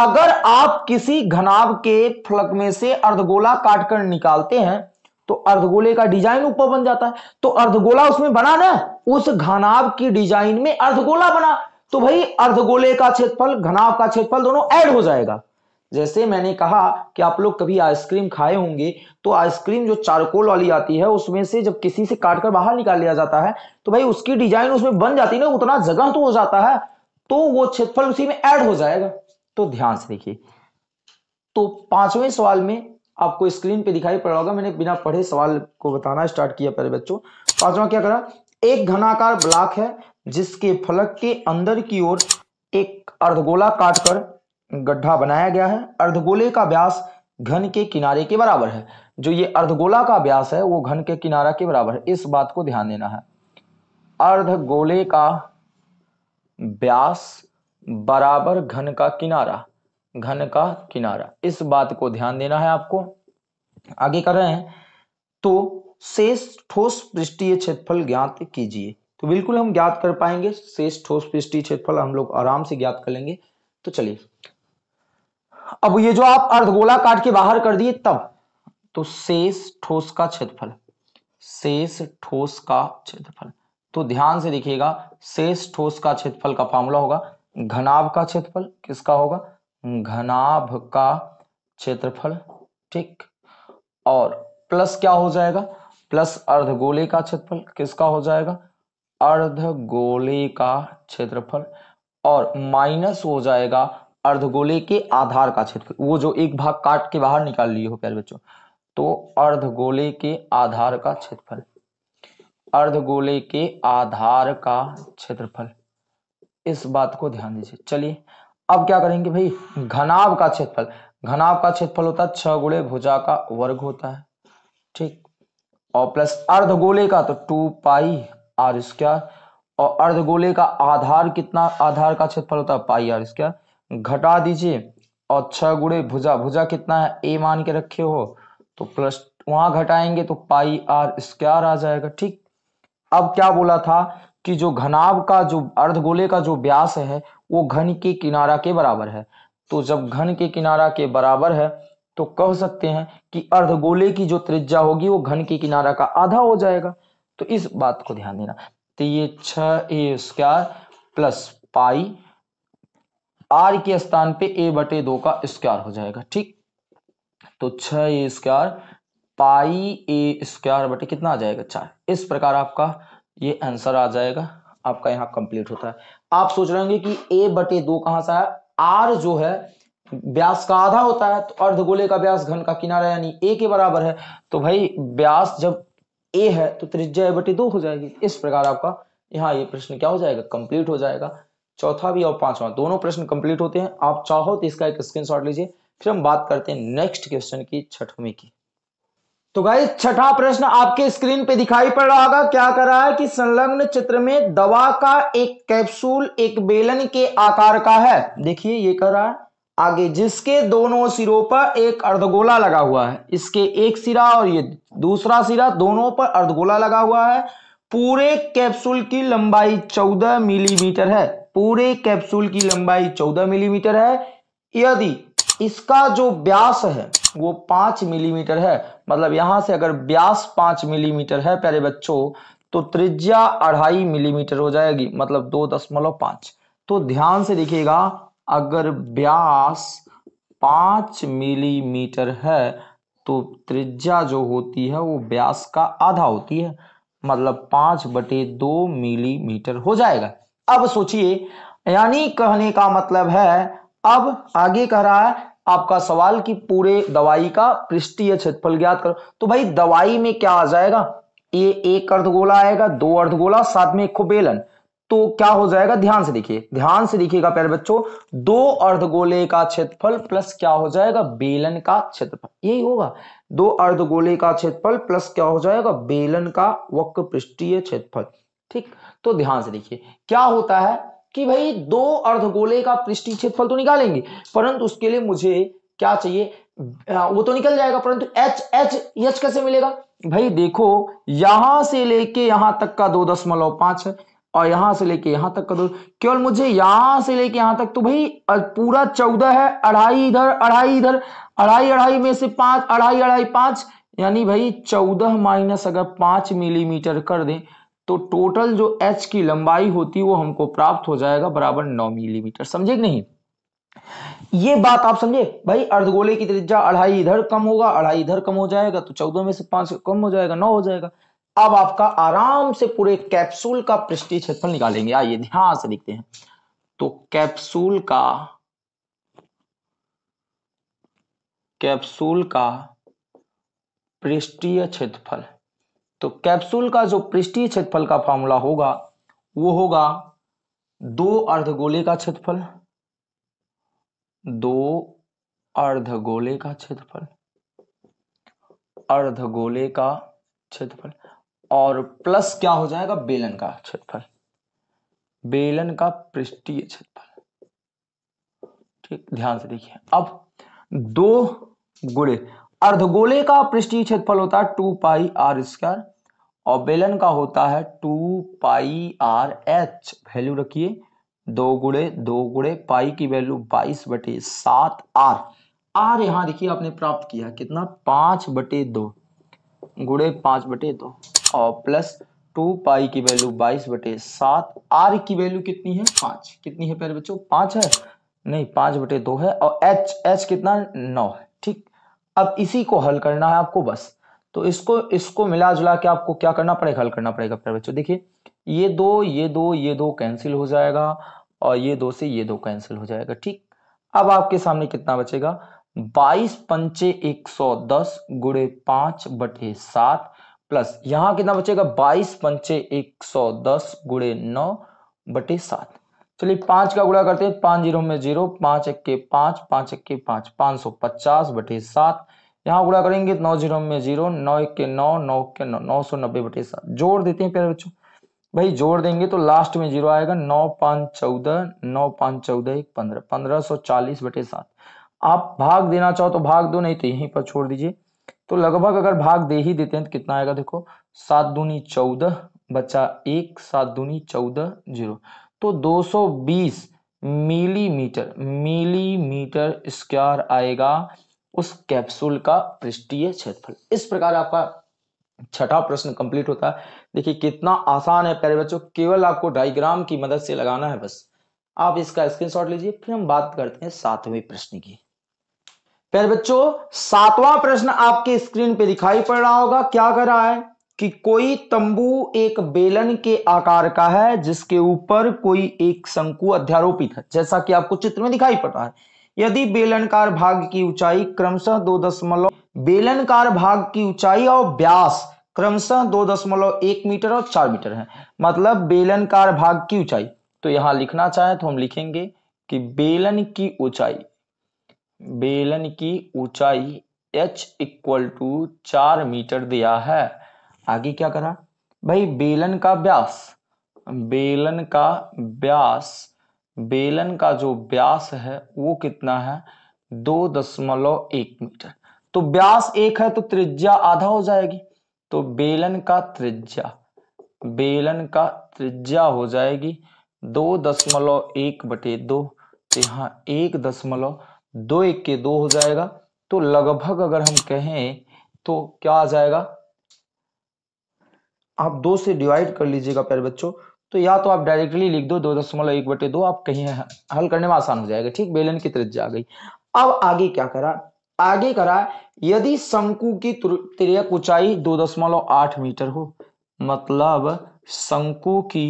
अगर आप किसी घनाभ के फलक में से अर्धगोला काटकर निकालते हैं तो अर्धगोले का डिजाइन ऊपर बन जाता है तो अर्धगोला उसमें बना ना उस घनाभ की डिजाइन में अर्धगोला बना तो भाई अर्धगोले का क्षेत्रफल घनाव का क्षेत्रफल दोनों ऐड हो जाएगा जैसे मैंने कहा कि आप लोग कभी आइसक्रीम खाए होंगे तो आइसक्रीम जो चारकोल वाली आती है उसमें से जब किसी से काटकर बाहर निकाल लिया जाता है तो भाई उसकी डिजाइन उसमें बन जाती है ना उतना जगह तो हो जाता है तो वो क्षेत्रफल उसी में ऐड हो जाएगा तो ध्यान से देखिए तो पांचवें सवाल में आपको स्क्रीन पे दिखाई पड़ रहा होगा मैंने बिना पढ़े सवाल को बताना स्टार्ट किया पहले बच्चों पांचवा क्या करा एक घनाकार ब्लॉक है जिसके फलक के अंदर की ओर एक अर्धगोला काटकर गड्ढा बनाया गया है अर्धगोले का व्यास घन के किनारे के बराबर है जो ये अर्धगोला का व्यास है वो घन के किनारा के बराबर है इस बात को ध्यान देना है अर्धगोले का व्यास बराबर घन का किनारा घन का किनारा इस बात को ध्यान देना है आपको आगे कर रहे हैं तो शेष ठोस पृष्ठीय क्षेत्रफल ज्ञात कीजिए तो बिल्कुल हम ज्ञात कर पाएंगे शेष ठोस पृष्ठी क्षेत्रफल हम लोग आराम से ज्ञात कर लेंगे तो चलिए अब ये जो आप अर्धगोला काट के बाहर कर दिए तब तो शेष ठोस का क्षेत्रफल शेष ठोस का क्षेत्रफल तो ध्यान से देखिएगा शेष ठोस का क्षेत्रफल का फॉर्मूला होगा घनाभ का क्षेत्रफल किसका होगा घनाभ का क्षेत्रफल ठीक और प्लस क्या हो जाएगा प्लस अर्धगोले का क्षेत्रफल किसका हो जाएगा अर्धगोले का क्षेत्रफल और माइनस हो जाएगा अर्धगोले के आधार का क्षेत्रफल वो जो एक भाग काट के बाहर निकाल लिए हो प्यारे बच्चों तो अर्धगोले के आधार का क्षेत्रफल अर्धगोले के आधार का क्षेत्रफल इस बात को ध्यान दीजिए चलिए अब क्या करेंगे भाई घनाव का क्षेत्रफल घनाव का क्षेत्रफल होता है छह गुणे भुजा का वर्ग होता है ठीक और प्लस अर्धगोले का तो टू पाई आर स्क्वायर और अर्धगोले का आधार कितना आधार का क्षेत्रफल होता है पाई आर स्क्वायर घटा दीजिए और छह गुड़े भुजा भुजा कितना है ए मान के रखे हो तो प्लस वहां घटाएंगे तो पाई आर स्क्वायर आ जाएगा ठीक अब क्या बोला था कि जो घनाभ का जो अर्धगोले का जो व्यास है वो घन के किनारा के बराबर है तो जब घन के किनारा के बराबर है तो कह सकते हैं कि अर्धगोले की जो त्रिज्या होगी वो घन के किनारा का आधा हो जाएगा तो इस बात को ध्यान देना तो ये छ a square plus pi r के स्थान पे ए बटे दो का स्क्वायर हो जाएगा ठीक तो छ a square pi A square बटे कितना आ जाएगा चार इस प्रकार आपका ये आंसर आ जाएगा आपका यहाँ कंप्लीट होता है आप सोच रहे होंगे कि ए बटे दो कहां से आया आर जो है व्यास का आधा होता है तो अर्धगोले का व्यास घन का किनारा यानी ए के बराबर है तो भाई व्यास जब ए है तो त्रिज्या ए बटी दो हो जाएगी इस प्रकार आपका यहाँ ये प्रश्न क्या हो जाएगा कंप्लीट हो जाएगा चौथा भी और पांचवा दोनों प्रश्न कंप्लीट होते हैं आप चाहो तो इसका एक स्क्रीनशॉट लीजिए फिर हम बात करते हैं नेक्स्ट क्वेश्चन की छठवीं की तो गाइज छठा प्रश्न आपके स्क्रीन पे दिखाई पड़ रहा होगा क्या कर रहा है कि संलग्न चित्र में दवा का एक कैप्सूल एक बेलन के आकार का है देखिए ये कर रहा है आगे जिसके दोनों सिरों पर एक अर्धगोला लगा हुआ है इसके एक सिरा और ये दूसरा सिरा दोनों पर अर्धगोला लगा हुआ है पूरे कैप्सूल की लंबाई चौदह मिलीमीटर है पूरे कैप्सूल की लंबाई चौदह मिलीमीटर है यदि इसका जो व्यास है वो पांच मिलीमीटर है मतलब यहां से अगर व्यास पांच मिलीमीटर है प्यारे बच्चों तो त्रिज्या अढ़ाई मिलीमीटर हो जाएगी मतलब दो दशमलव पांच तो ध्यान से देखिएगा अगर व्यास पाँच मिलीमीटर है तो त्रिज्या जो होती है वो व्यास का आधा होती है मतलब पाँच बटे दो मिलीमीटर हो जाएगा अब सोचिए यानी कहने का मतलब है अब आगे कह रहा है आपका सवाल कि पूरे दवाई का पृष्ठीय क्षेत्रफल ज्ञात करो तो भाई दवाई में क्या आ जाएगा ये एक अर्धगोला आएगा दो अर्धगोला साथ में एक बेलन तो क्या हो जाएगा ध्यान से देखिए ध्यान से देखिएगा प्यारे बच्चों दो अर्धगोले का क्षेत्रफल प्लस क्या हो जाएगा बेलन का क्षेत्रफल यही होगा दो अर्धगोले का क्षेत्रफल प्लस क्या हो जाएगा बेलन का वक्र पृष्ठीय क्षेत्रफल ठीक तो ध्यान से देखिए क्या होता है कि भाई दो अर्धगोले का पृष्ठीय क्षेत्रफल तो निकालेंगे परंतु उसके लिए मुझे क्या चाहिए वो तो निकल जाएगा परंतु एच एच एच कैसे मिलेगा भाई देखो यहां से लेके यहां तक का दो दशमलव पांच है और यहां से लेके यहां तक का दूर केवल मुझे यहां से लेके यहां तक तो भाई पूरा चौदह है अढ़ाई इधर अढ़ाई इधर अढ़ाई अढ़ाई में से पांच अढ़ाई अढ़ाई पांच यानी भाई चौदह माइनस अगर पांच मिलीमीटर कर दें तो टोटल जो एच की लंबाई होती है वो हमको प्राप्त हो जाएगा बराबर नौ मिलीमीटर समझे नहीं ये बात आप समझे भाई अर्धगोले की त्रिज्या अढ़ाई इधर कम होगा अढ़ाई इधर कम हो जाएगा तो चौदह में से पांच कम हो जाएगा नौ हो जाएगा अब आपका आराम से पूरे कैप्सूल का पृष्ठीय क्षेत्रफल निकालेंगे आइए ध्यान से लिखते हैं तो कैप्सूल का कैप्सूल का पृष्ठीय क्षेत्रफल तो कैप्सूल का जो पृष्ठीय क्षेत्रफल का फॉर्मूला होगा वो होगा दो अर्धगोले का क्षेत्रफल दो अर्धगोले का क्षेत्रफल अर्धगोले का क्षेत्रफल और प्लस क्या हो जाएगा बेलन का क्षेत्रफल बेलन का पृष्ठीय क्षेत्रफल ठीक ध्यान से देखिए अब दो गुड़े अर्धगोले का पृष्ठीय क्षेत्रफल होता है टू पाई आर स्क्वायर और बेलन का होता है two pi r h value रखिए दो गुड़े दो गुड़े पाई की वैल्यू बाईस बटे सात आर आर यहां देखिए आपने प्राप्त किया कितना पांच बटे दो गुड़े पांच बटे दो और प्लस टू पाई की वैल्यू बाईस बटे सात आर की वैल्यू कितनी है पांच कितनी है प्यारे बच्चों पांच है नहीं पांच बटे दो है और एच एच कितना नौ है ठीक अब इसी को हल करना है आपको बस तो इसको इसको मिला जुला के आपको क्या करना पड़ेगा हल करना पड़ेगा प्यारे बच्चों देखिए ये दो ये दो ये दो कैंसिल हो जाएगा और ये दो से ये दो कैंसिल हो जाएगा ठीक अब आपके सामने कितना बचेगा बाईस पंचे एक सौ दस गुड़े पांच बटे सात प्लस यहाँ कितना बचेगा बाईस पंचे एक सौ दस गुड़े नौ बटे सात चलिए पांच का गुड़ा करते हैं पांच जीरो में जीरो पांच इक्के पांच पांच इक्के पांच पांच सौ पचास बटे सात यहाँ गुड़ा करेंगे नौ जीरो में जीरो नौ इक्के नौ नौ इक्के नौ नौ सौ नब्बे बटे सात जोड़ देते हैं प्यारे बच्चों भाई जोड़ देंगे तो लास्ट में जीरो आएगा नौ पाँच चौदह नौ पाँच चौदह एक पंद्रह पंद्रह सौ चालीस बटे सात आप भाग देना चाहो तो भाग दो नहीं तो यहीं पर छोड़ दीजिए तो लगभग अगर भाग दे ही देते हैं तो कितना आएगा देखो सात दूनी चौदह बचा एक सात दूनी चौदह जीरो तो 220 मिलीमीटर मिलीमीटर स्क्वायर आएगा उस कैप्सूल का पृष्ठीय क्षेत्रफल इस प्रकार आपका छठा प्रश्न कंप्लीट होता है देखिए कितना आसान है प्यारे बच्चों केवल आपको डायग्राम की मदद से लगाना है बस आप इसका स्क्रीनशॉट लीजिए फिर हम बात करते हैं सातवें प्रश्न की प्यारे बच्चों सातवां प्रश्न आपके स्क्रीन पे दिखाई पड़ रहा होगा क्या कर रहा है कि कोई तंबू एक बेलन के आकार का है जिसके ऊपर कोई एक शंकु अध्यारोपित है जैसा कि आपको चित्र में दिखाई पड़ रहा है यदि बेलनकार भाग की ऊंचाई क्रमशः दो दशमलव बेलनकार भाग की ऊंचाई और व्यास क्रमशः दो दशमलव एक मीटर और चार मीटर है मतलब बेलनकार भाग की ऊंचाई तो यहां लिखना चाहे तो हम लिखेंगे कि बेलन की ऊंचाई बेलन की ऊंचाई h इक्वल टू चार मीटर दिया है आगे क्या करा भाई बेलन का व्यास बेलन का व्यास बेलन का जो व्यास है वो कितना है दो दशमलव एक मीटर तो व्यास एक है तो त्रिज्या आधा हो जाएगी तो बेलन का त्रिज्या बेलन का त्रिज्या हो जाएगी दो दशमलव एक बटे दो यहां तो यहाँ एक दशमलव दो एक के दो हो जाएगा तो लगभग अगर हम कहें तो क्या आ जाएगा आप दो से डिवाइड कर लीजिएगा प्यारे बच्चों तो या तो आप डायरेक्टली लिख दो दो दशमलव एक बटे दो आप कहीं हल करने में आसान हो जाएगा ठीक बेलन की त्रिज्या आ गई अब आगे क्या करा आगे करा यदि शंकु की तिरक ऊंचाई दो दशमलव आठ मीटर हो मतलब शंकु की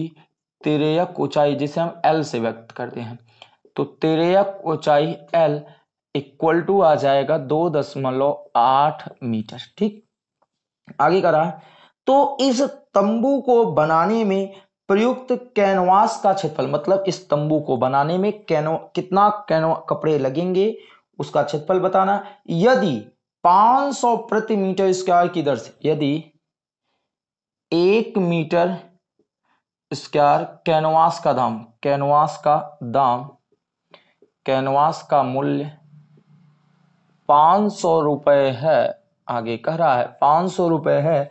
तिरक ऊंचाई जिसे हम एल से व्यक्त करते हैं तो तेरे ऊंचाई एल इक्वल टू आ जाएगा दो दशमलव आठ मीटर ठीक आगे कर रहा है तो इस तंबू को बनाने में प्रयुक्त कैनवास का क्षेत्रफल मतलब इस तंबू को बनाने में कैनो कितना कैनो कपड़े लगेंगे उसका क्षेत्रफल बताना यदि 500 प्रति मीटर स्क्वायर की दर से यदि एक मीटर स्क्वायर कैनवास का दाम कैनवास का दाम कैनवास का मूल्य पाँच सौ रुपये है आगे कह रहा है पाँच सौ रुपये है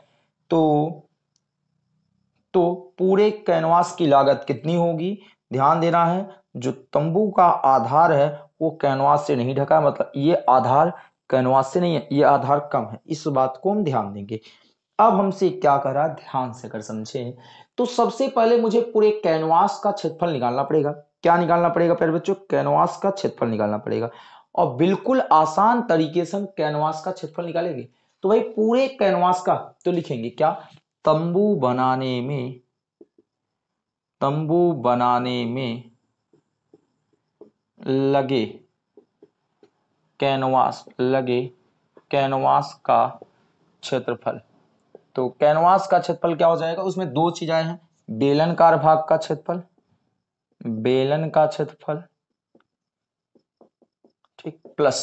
तो तो पूरे कैनवास की लागत कितनी होगी ध्यान देना है जो तंबू का आधार है वो कैनवास से नहीं ढका मतलब ये आधार कैनवास से नहीं है ये आधार कम है इस बात को हम ध्यान देंगे अब हमसे क्या कर रहा ध्यान से कर समझे तो सबसे पहले मुझे पूरे कैनवास का क्षेत्रफल निकालना पड़ेगा क्या निकालना पड़ेगा प्यारे बच्चों कैनवास का क्षेत्रफल निकालना पड़ेगा और बिल्कुल आसान तरीके से हम कैनवास का क्षेत्रफल निकालेंगे तो भाई पूरे कैनवास का तो लिखेंगे क्या तंबू बनाने में तंबू बनाने में लगे कैनवास लगे कैनवास का क्षेत्रफल तो कैनवास का क्षेत्रफल क्या हो जाएगा उसमें दो चीजें हैं बेलनकार भाग का क्षेत्रफल बेलन का क्षेत्रफल ठीक प्लस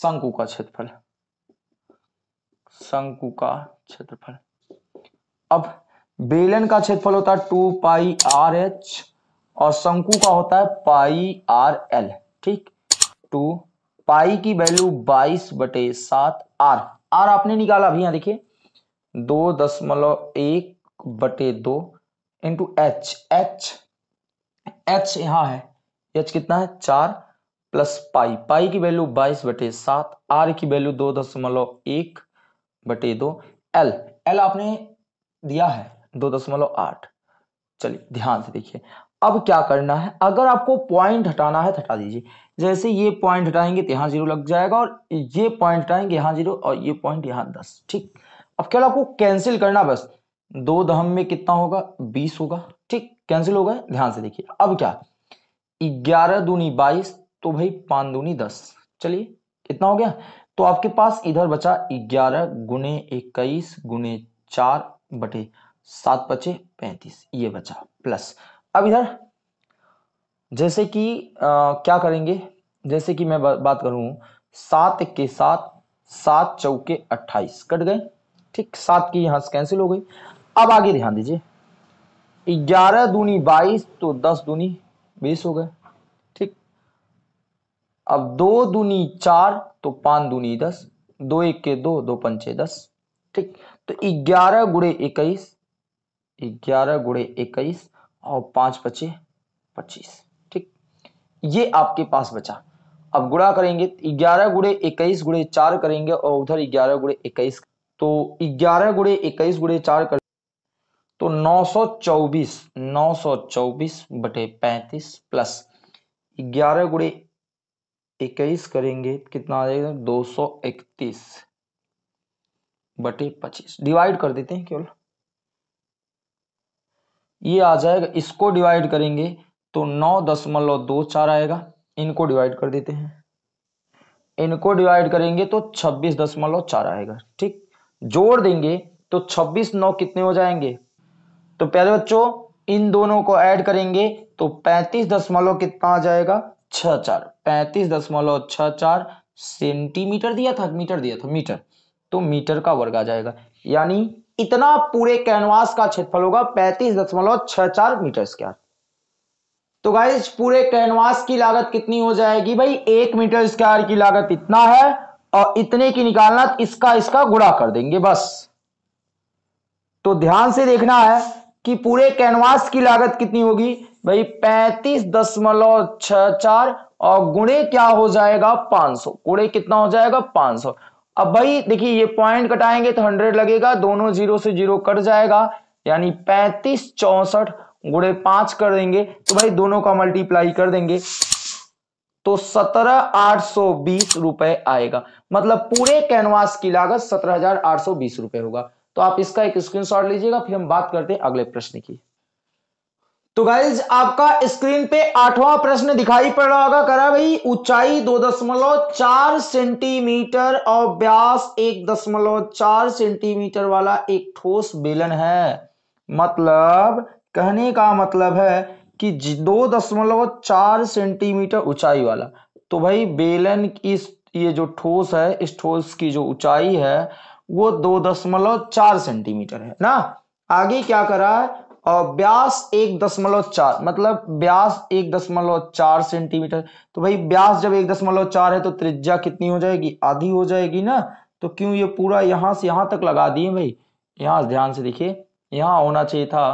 शंकु का क्षेत्रफल शंकु का क्षेत्रफल अब बेलन का क्षेत्रफल होता है टू पाई आर एच और शंकु का होता है पाई आर एल ठीक टू पाई की वैल्यू बाईस बटे सात आर आर आपने निकाला अभी यहां देखिए दो दशमलव एक बटे दो इंटू एच एच एच यहाँ है एच कितना है चार प्लस पाई पाई की वैल्यू बाईस बटे सात आर की वैल्यू दो दशमलव एक बटे दो एल एल आपने दिया है दो दशमलव आठ चलिए ध्यान से देखिए अब क्या करना है अगर आपको पॉइंट हटाना है तो हटा दीजिए जैसे ये पॉइंट हटाएंगे तो यहाँ जीरो लग जाएगा और ये पॉइंट हटाएंगे यहाँ जीरो और ये पॉइंट यहाँ दस ठीक अब क्या आपको कैंसिल करना बस दो दहम में कितना होगा बीस होगा कैंसिल हो गए ध्यान से देखिए अब क्या ग्यारह दूनी बाईस तो भाई पांच दूनी दस चलिए इतना हो गया तो आपके पास इधर बचा ग्यारह गुने इक्कीस गुने चार बटे सात पचे पैंतीस ये बचा प्लस अब इधर जैसे कि क्या करेंगे जैसे कि मैं बा, बात करूं सात के साथ सात चौके अट्ठाईस कट गए ठीक सात की यहां से कैंसिल हो गई अब आगे ध्यान दीजिए ग्यारह दूनी बाईस तो दस दूनी बीस हो गए ठीक अब दो दूनी चार तो पांच दूनी दस दो एक के दो दो पंचे दस ठीक तो ग्यारह गुड़े इक्कीस ग्यारह गुड़े इक्कीस और पांच पचे पच्चीस ठीक ये आपके पास बचा अब गुड़ा करेंगे ग्यारह गुड़े इक्कीस गुड़े चार करेंगे और उधर ग्यारह गुड़े इक्कीस तो ग्यारह गुड़े इक्कीस गुड़े चार कर तो 924 924 बटे 35 प्लस ग्यारह गुड़े इक्कीस करेंगे कितना आ जाएगा 231 बटे 25 डिवाइड कर देते हैं केवल ये आ जाएगा इसको डिवाइड करेंगे तो नौ दशमलव दो चार आएगा इनको डिवाइड कर देते हैं इनको डिवाइड करेंगे तो छब्बीस दशमलव चार आएगा ठीक जोड़ देंगे तो छब्बीस नौ कितने हो जाएंगे तो प्यारे बच्चों इन दोनों को ऐड करेंगे तो पैंतीस दशमलव कितना आ जाएगा छ चार पैंतीस दशमलव छ चार सेंटीमीटर दिया था मीटर दिया था मीटर तो मीटर का वर्ग आ जाएगा यानी इतना पूरे कैनवास का क्षेत्रफल होगा पैंतीस दशमलव छह चार मीटर स्क्वायर तो गाइज पूरे कैनवास की लागत कितनी हो जाएगी भाई एक मीटर स्क्वायर की लागत इतना है और इतने की निकालना इसका इसका गुणा कर देंगे बस तो ध्यान से देखना है कि पूरे कैनवास की लागत कितनी होगी भाई पैंतीस दशमलव छ चार और गुणे क्या हो जाएगा 500 गुणे कितना हो जाएगा 500 अब भाई देखिए ये पॉइंट कटाएंगे तो 100 लगेगा दोनों जीरो से जीरो कट जाएगा यानी पैंतीस चौसठ गुणे पांच कर देंगे तो भाई दोनों का मल्टीप्लाई कर देंगे तो सत्रह आठ सौ बीस रुपए आएगा मतलब पूरे कैनवास की लागत सत्रह हजार आठ सौ बीस रुपए होगा तो आप इसका एक स्क्रीनशॉट लीजिएगा फिर हम बात करते हैं अगले प्रश्न की तो गाइज आपका स्क्रीन पे आठवां प्रश्न दिखाई पड़ रहा होगा करा भाई ऊंचाई दो दशमलव चार सेंटीमीटर और व्यास एक दशमलव चार सेंटीमीटर वाला एक ठोस बेलन है मतलब कहने का मतलब है कि दो दशमलव चार सेंटीमीटर ऊंचाई वाला तो भाई बेलन इस ये जो ठोस है इस ठोस की जो ऊंचाई है वो दो दशमलव चार सेंटीमीटर है ना आगे क्या करा है और ब्यास एक दशमलव चार मतलब ब्यास एक दशमलव चार सेंटीमीटर तो भाई ब्यास जब एक दशमलव चार है तो त्रिज्या कितनी हो जाएगी आधी हो जाएगी ना तो क्यों ये पूरा यहां से यहां तक लगा दिए भाई यहाँ ध्यान से देखिए यहां होना चाहिए था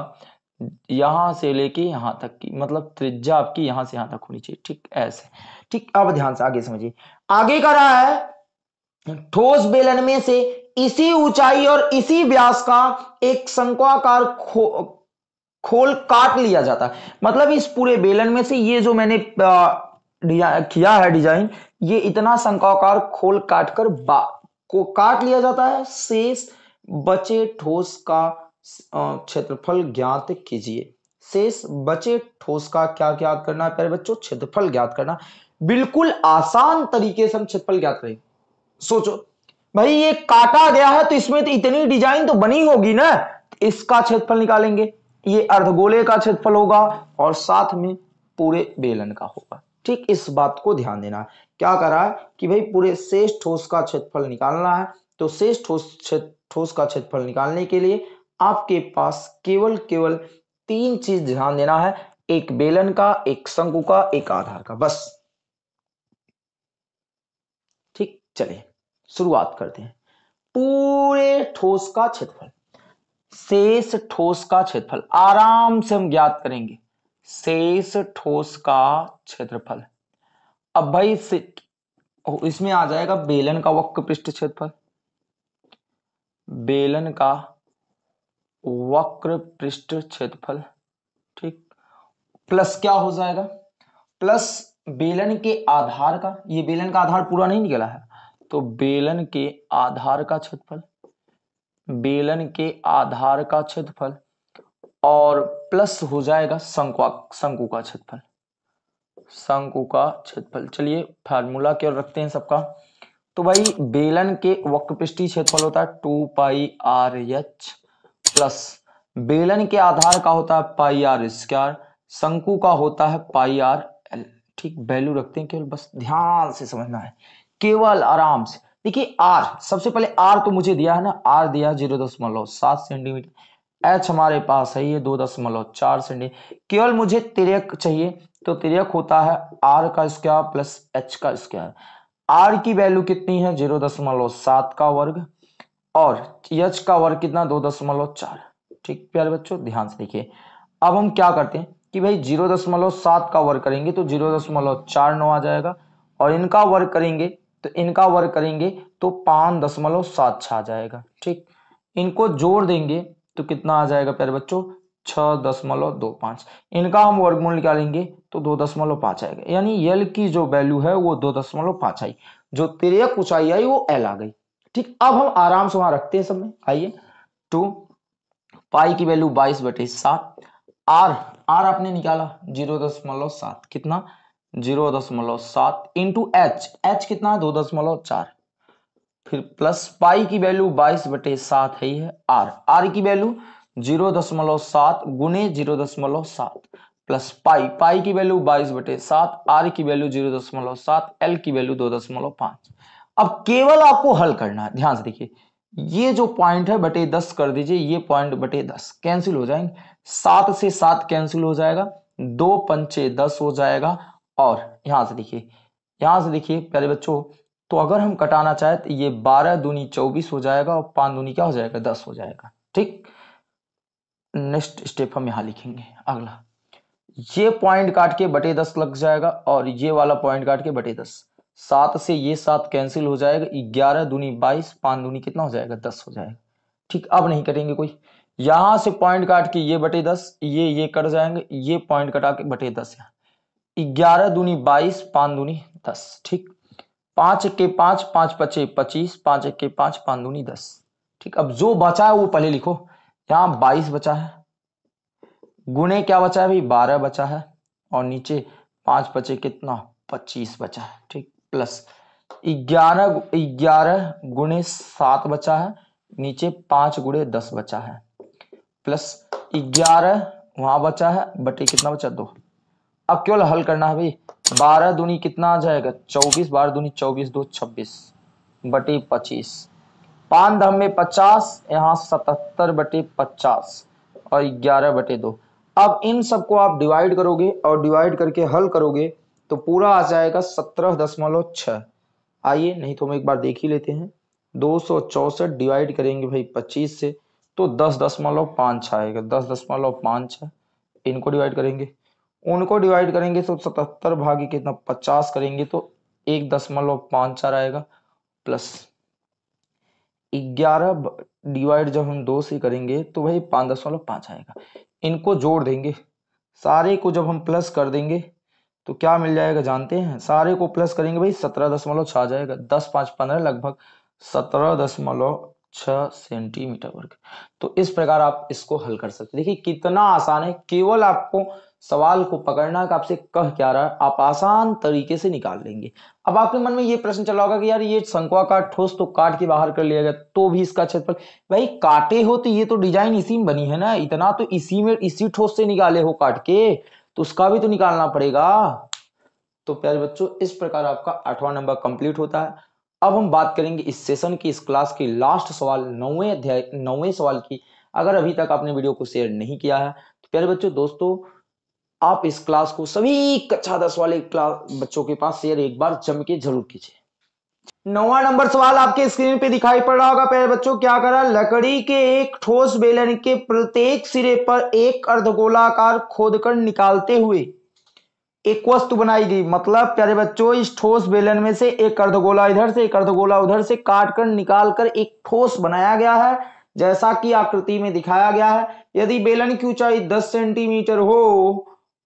यहां से लेके यहां तक की मतलब त्रिज्या आपकी यहां से यहां तक होनी चाहिए ठीक ऐसे ठीक अब ध्यान से आगे समझिए आगे कर रहा है ठोस बेलन में से इसी ऊंचाई और इसी व्यास का एक शंक्वाकार खो, खोल काट लिया जाता है मतलब इस पूरे बेलन में से ये जो मैंने किया है डिजाइन ये इतना शंक्वाकार खोल काट कर बा को काट लिया जाता है शेष बचे ठोस का क्षेत्रफल ज्ञात कीजिए शेष बचे ठोस का क्या ज्ञात करना है प्यारे बच्चों क्षेत्रफल ज्ञात करना बिल्कुल आसान तरीके से हम क्षेत्रफल ज्ञात करेंगे सोचो भाई ये काटा गया है तो इसमें तो इतनी डिजाइन तो बनी होगी ना इसका क्षेत्रफल निकालेंगे ये अर्धगोले का क्षेत्रफल होगा और साथ में पूरे बेलन का होगा ठीक इस बात को ध्यान देना क्या करा है कि भाई पूरे शेष ठोस का क्षेत्रफल निकालना है तो शेष ठोस ठोस का क्षेत्रफल निकालने के लिए आपके पास केवल केवल तीन चीज ध्यान देना है एक बेलन का एक शंकु का एक आधार का बस ठीक चलिए शुरुआत करते हैं पूरे ठोस का क्षेत्रफल शेष ठोस का क्षेत्रफल आराम से हम ज्ञात करेंगे शेष ठोस का क्षेत्रफल अब भाई इसमें आ जाएगा बेलन का वक्र पृष्ठ क्षेत्रफल बेलन का वक्र पृष्ठ क्षेत्रफल ठीक प्लस क्या हो जाएगा प्लस बेलन के आधार का ये बेलन का आधार पूरा नहीं निकला है तो बेलन के आधार का क्षेत्रफल बेलन के आधार का क्षेत्रफल और प्लस हो जाएगा शंकु शंकु का क्षेत्रफल शंकु का क्षेत्रफल चलिए फार्मूला क्या रखते हैं सबका तो भाई बेलन के वक्रपृष्ठी क्षेत्रफल होता है two pi r h plus बेलन के आधार का होता है पाई आर स्क्वायर शंकु का होता है पाई आर एल ठीक वैल्यू रखते हैं केवल बस ध्यान से समझना है केवल आराम से देखिए आर सबसे पहले आर तो मुझे दिया है ना आर दिया जीरो दशमलव सात सेंटीमीटर एच हमारे पास है ये दो दशमलव चार सेंटीमीटर केवल मुझे तिरक चाहिए तो तिरक होता है आर का स्क्वायर प्लस एच का स्क्वायर आर की वैल्यू कितनी है जीरो दशमलव सात का वर्ग और एच का वर्ग कितना दो दशमलव चार ठीक प्यारे बच्चों ध्यान से देखिए अब हम क्या करते हैं कि भाई जीरो दशमलव सात का वर्ग करेंगे तो जीरो दशमलव चार नौ आ जाएगा और इनका वर्ग करेंगे तो इनका वर्ग करेंगे तो पांच दशमलव सात छ आ जाएगा ठीक इनको जोड़ देंगे तो कितना आ जाएगा प्यारे बच्चों छ दशमलव दो पांच इनका हम वर्गमूल निकालेंगे तो दो दशमलव पांच आएगा यानी यल की जो वैल्यू है वो दो दशमलव पांच आई जो तिरक ऊंचाई आई वो एल आ गई ठीक अब हम आराम से वहां रखते हैं सब में आइए टू पाई की वैल्यू बाईस बटे सात आर आर आपने निकाला जीरो दशमलव सात कितना जीरो दशमलव सात इंटू एच एच कितना है दो दशमलव चार फिर प्लस पाई की वैल्यू बाईस बटे सात है है आर आर की वैल्यू जीरो दशमलव सात गुने जीरो दशमलव सात प्लस पाई पाई की वैल्यू बाईस बटे सात आर की वैल्यू जीरो दशमलव सात एल की वैल्यू दो दशमलव पांच अब केवल आपको हल करना है ध्यान से देखिए ये जो पॉइंट है बटे दस कर दीजिए ये पॉइंट बटे दस कैंसिल हो जाएंगे सात से सात कैंसिल हो जाएगा दो पंचे दस हो जाएगा और यहाँ से देखिए यहाँ से देखिए प्यारे बच्चों तो अगर हम कटाना चाहे तो ये बारह दूनी चौबीस हो जाएगा और पाँच दूनी क्या हो जाएगा दस हो जाएगा ठीक नेक्स्ट स्टेप हम यहाँ लिखेंगे अगला ये पॉइंट काट के बटे दस लग जाएगा और ये वाला पॉइंट काट के बटे दस सात से ये सात कैंसिल हो जाएगा ग्यारह दूनी बाईस पाँच दूनी कितना हो जाएगा दस हो जाएगा ठीक अब नहीं करेंगे कोई यहाँ से पॉइंट काट के ये बटे दस ये ये कट जाएंगे ये पॉइंट कटा के बटे दस यहाँ ग्यारह दूनी बाईस पाँच दूनी दस ठीक पांच के पांच पांच पचे पच्चीस एक के पांच पान दूनी दस ठीक अब जो बचा है वो पहले लिखो यहाँ बाईस बचा है गुणे क्या बचा है भाई बारह बचा है और नीचे पांच पचे कितना पच्चीस बचा है ठीक प्लस ग्यारह ग्यारह गुणे सात बचा है नीचे पांच गुणे दस बचा है प्लस ग्यारह वहां बचा है बटे कितना बचा दो अब केवल हल करना है भाई बारह दूनी कितना आ जाएगा चौबीस बारह दूनी चौबीस दो छब्बीस बटे पच्चीस पान धम में पचास यहाँ सतहत्तर बटे पचास और ग्यारह बटे दो अब इन सबको आप डिवाइड करोगे और डिवाइड करके हल करोगे तो पूरा आ जाएगा सत्रह दशमलव छ आइए नहीं तो हम एक बार देख ही लेते हैं दो सौ चौसठ डिवाइड करेंगे भाई पच्चीस से तो दस दशमलव पांच आएगा दस दशमलव पांच इनको डिवाइड करेंगे उनको डिवाइड करेंगे तो सतहत्तर भाग कितना पचास करेंगे तो एक दशमलव पांच चार आएगा प्लस ग्यारह डिवाइड जब हम दो से करेंगे तो भाई पांच दशमलव पांच आएगा इनको जोड़ देंगे सारे को जब हम प्लस कर देंगे तो क्या मिल जाएगा जानते हैं सारे को प्लस करेंगे भाई सत्रह दशमलव छह आ जाएगा दस पांच पंद्रह लगभग सत्रह दशमलव छह सेंटीमीटर वर्ग तो इस प्रकार आप इसको हल कर सकते देखिए कितना आसान है केवल आपको सवाल को पकड़ना है आपसे कह क्या रहा है आप आसान तरीके से निकाल लेंगे अब आपके मन में ये प्रश्न चला होगा कि यार ये शंकुआकार ठोस तो काट के बाहर कर लिया गया तो भी इसका क्षेत्रफल भाई काटे हो तो ये तो डिजाइन इसी में बनी है ना इतना तो इसी में इसी ठोस से निकाले हो काट के तो उसका भी तो निकालना पड़ेगा तो प्यारे बच्चों इस प्रकार आपका आठवां नंबर कंप्लीट होता है अब हम बात करेंगे इस सेशन की इस क्लास की लास्ट सवाल नौवें अध्याय नौवें सवाल की अगर अभी तक आपने वीडियो को शेयर नहीं किया है तो प्यारे बच्चों दोस्तों आप इस क्लास को सभी कक्षा दस वाले क्लास बच्चों के पास शेयर एक बार जम के जरूर कीजिए नौवा नंबर सवाल आपके स्क्रीन पे दिखाई पड़ रहा होगा प्यारे बच्चों क्या करा लकड़ी के एक ठोस बेलन के प्रत्येक सिरे पर एक अर्धगोलाकार खोदकर निकालते हुए एक वस्तु बनाई गई मतलब प्यारे बच्चों इस ठोस बेलन में से एक अर्धगोला इधर से एक अर्धगोला उधर से काट कर निकाल कर एक ठोस बनाया गया है जैसा कि आकृति में दिखाया गया है यदि बेलन की ऊंचाई 10 सेंटीमीटर हो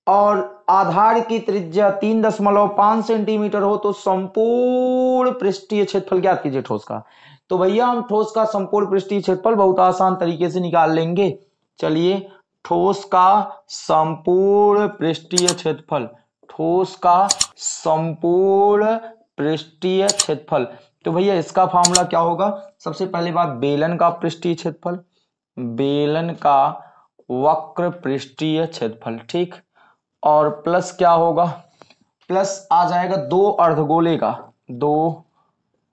और आधार की त्रिज्या 3.5 सेंटीमीटर हो तो संपूर्ण पृष्ठीय क्षेत्रफल ज्ञात कीजिए ठोस का तो भैया हम ठोस का संपूर्ण पृष्ठीय क्षेत्रफल बहुत आसान तरीके से निकाल लेंगे चलिए ठोस का संपूर्ण पृष्ठीय क्षेत्रफल ठोस का संपूर्ण पृष्ठीय क्षेत्रफल तो भैया इसका फॉर्मूला क्या होगा सबसे पहले बात बेलन का पृष्ठीय क्षेत्रफल बेलन का वक्र पृष्ठीय क्षेत्रफल ठीक और प्लस क्या होगा प्लस आ जाएगा दो अर्धगोले का दो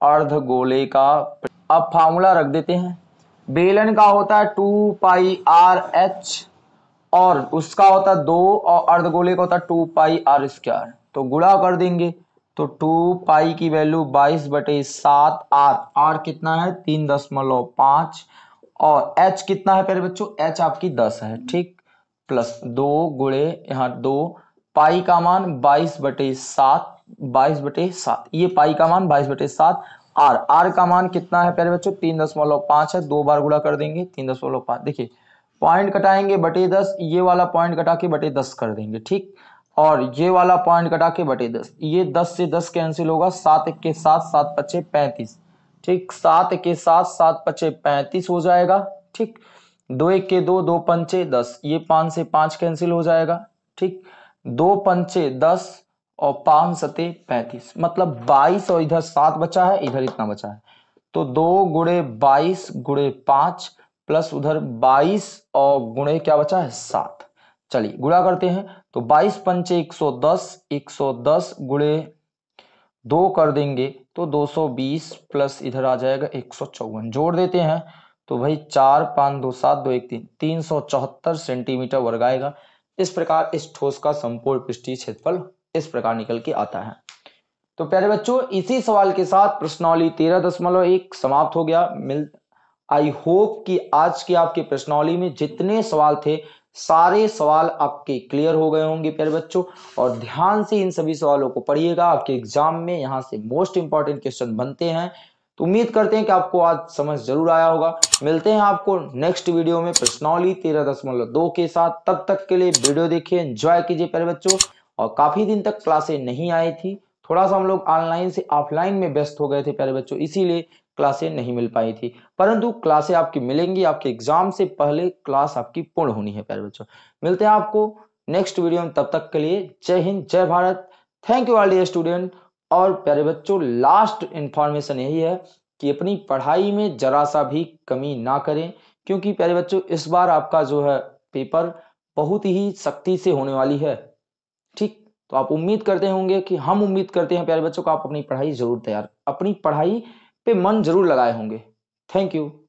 अर्धगोले का अब फार्मूला रख देते हैं बेलन का होता है टू पाई आर एच और उसका होता दो और अर्धगोले का होता टू पाई आर स्क्वायर तो गुड़ा कर देंगे तो टू पाई की वैल्यू बाईस बटे सात आर आर कितना है तीन दशमलव पांच और एच कितना है प्यारे बच्चों एच आपकी दस है ठीक प्लस दो गुड़े यहाँ दो पाई का मान बाईस बटे सात बाईस बटे सात ये पाई का मान बाईस बटे सात आर आर का मान कितना है प्यारे बच्चों तीन दशमलव पांच है दो बार गुड़ा कर देंगे तीन दशमलव पांच देखिए पॉइंट कटाएंगे बटे दस ये वाला पॉइंट कटा के बटे दस कर देंगे ठीक और ये वाला पॉइंट कटा के बटे दस ये दस से दस कैंसिल होगा सात एक के साथ सात पच्चे पैंतीस ठीक सात के साथ सात पच्चे पैंतीस हो जाएगा ठीक दो एक के दो दो पंचे दस ये पाँच से पांच कैंसिल हो जाएगा ठीक दो पंचे दस और पाँच सते पैंतीस मतलब बाईस और इधर सात बचा है इधर इतना बचा है तो दो गुड़े बाईस गुड़े पाँच प्लस उधर बाईस और गुणे क्या बचा है सात चलिए गुणा करते हैं तो बाईस पंचे एक सौ दस एक सौ दस गुणे दो कर देंगे तो 220 प्लस इधर आ जाएगा एक जोड़ देते हैं तो भाई चार पाँच दो सात दो एक तीन तीन सौ चौहत्तर सेंटीमीटर वर्ग आएगा इस प्रकार इस ठोस का संपूर्ण पृष्ठीय क्षेत्रफल इस प्रकार निकल के आता है तो प्यारे बच्चों इसी सवाल के साथ प्रश्नावली तेरह दशमलव एक समाप्त हो गया मिल आई होप कि आज के आपके प्रश्नावली में जितने सवाल थे सारे सवाल आपके क्लियर हो गए होंगे प्यारे बच्चों और ध्यान से इन सभी सवालों को पढ़िएगा आपके एग्जाम में यहाँ से मोस्ट इंपॉर्टेंट क्वेश्चन बनते हैं तो उम्मीद करते हैं कि आपको आज समझ जरूर आया होगा मिलते हैं आपको नेक्स्ट वीडियो में प्रश्नावली तेरह दशमलव दो के साथ तब तक के लिए वीडियो देखिए एंजॉय कीजिए प्यारे बच्चों और काफी दिन तक क्लासे नहीं आई थी थोड़ा सा हम लोग ऑनलाइन से ऑफलाइन में व्यस्त हो गए थे प्यारे बच्चों इसीलिए क्लासें नहीं मिल पाई थी परंतु क्लासें आपकी मिलेंगी आपके एग्जाम से पहले क्लास आपकी पूर्ण होनी है प्यारे बच्चों मिलते हैं आपको नेक्स्ट वीडियो में तब तक के लिए जय हिंद जय Bharat thank you all dear student और प्यारे बच्चों लास्ट इन्फॉर्मेशन यही है कि अपनी पढ़ाई में जरा सा भी कमी ना करें क्योंकि प्यारे बच्चों इस बार आपका जो है पेपर बहुत ही सख्ती से होने वाली है ठीक तो आप उम्मीद करते होंगे कि हम उम्मीद करते हैं प्यारे बच्चों को आप अपनी पढ़ाई जरूर तैयार अपनी पढ़ाई पे मन जरूर लगाए होंगे थैंक यू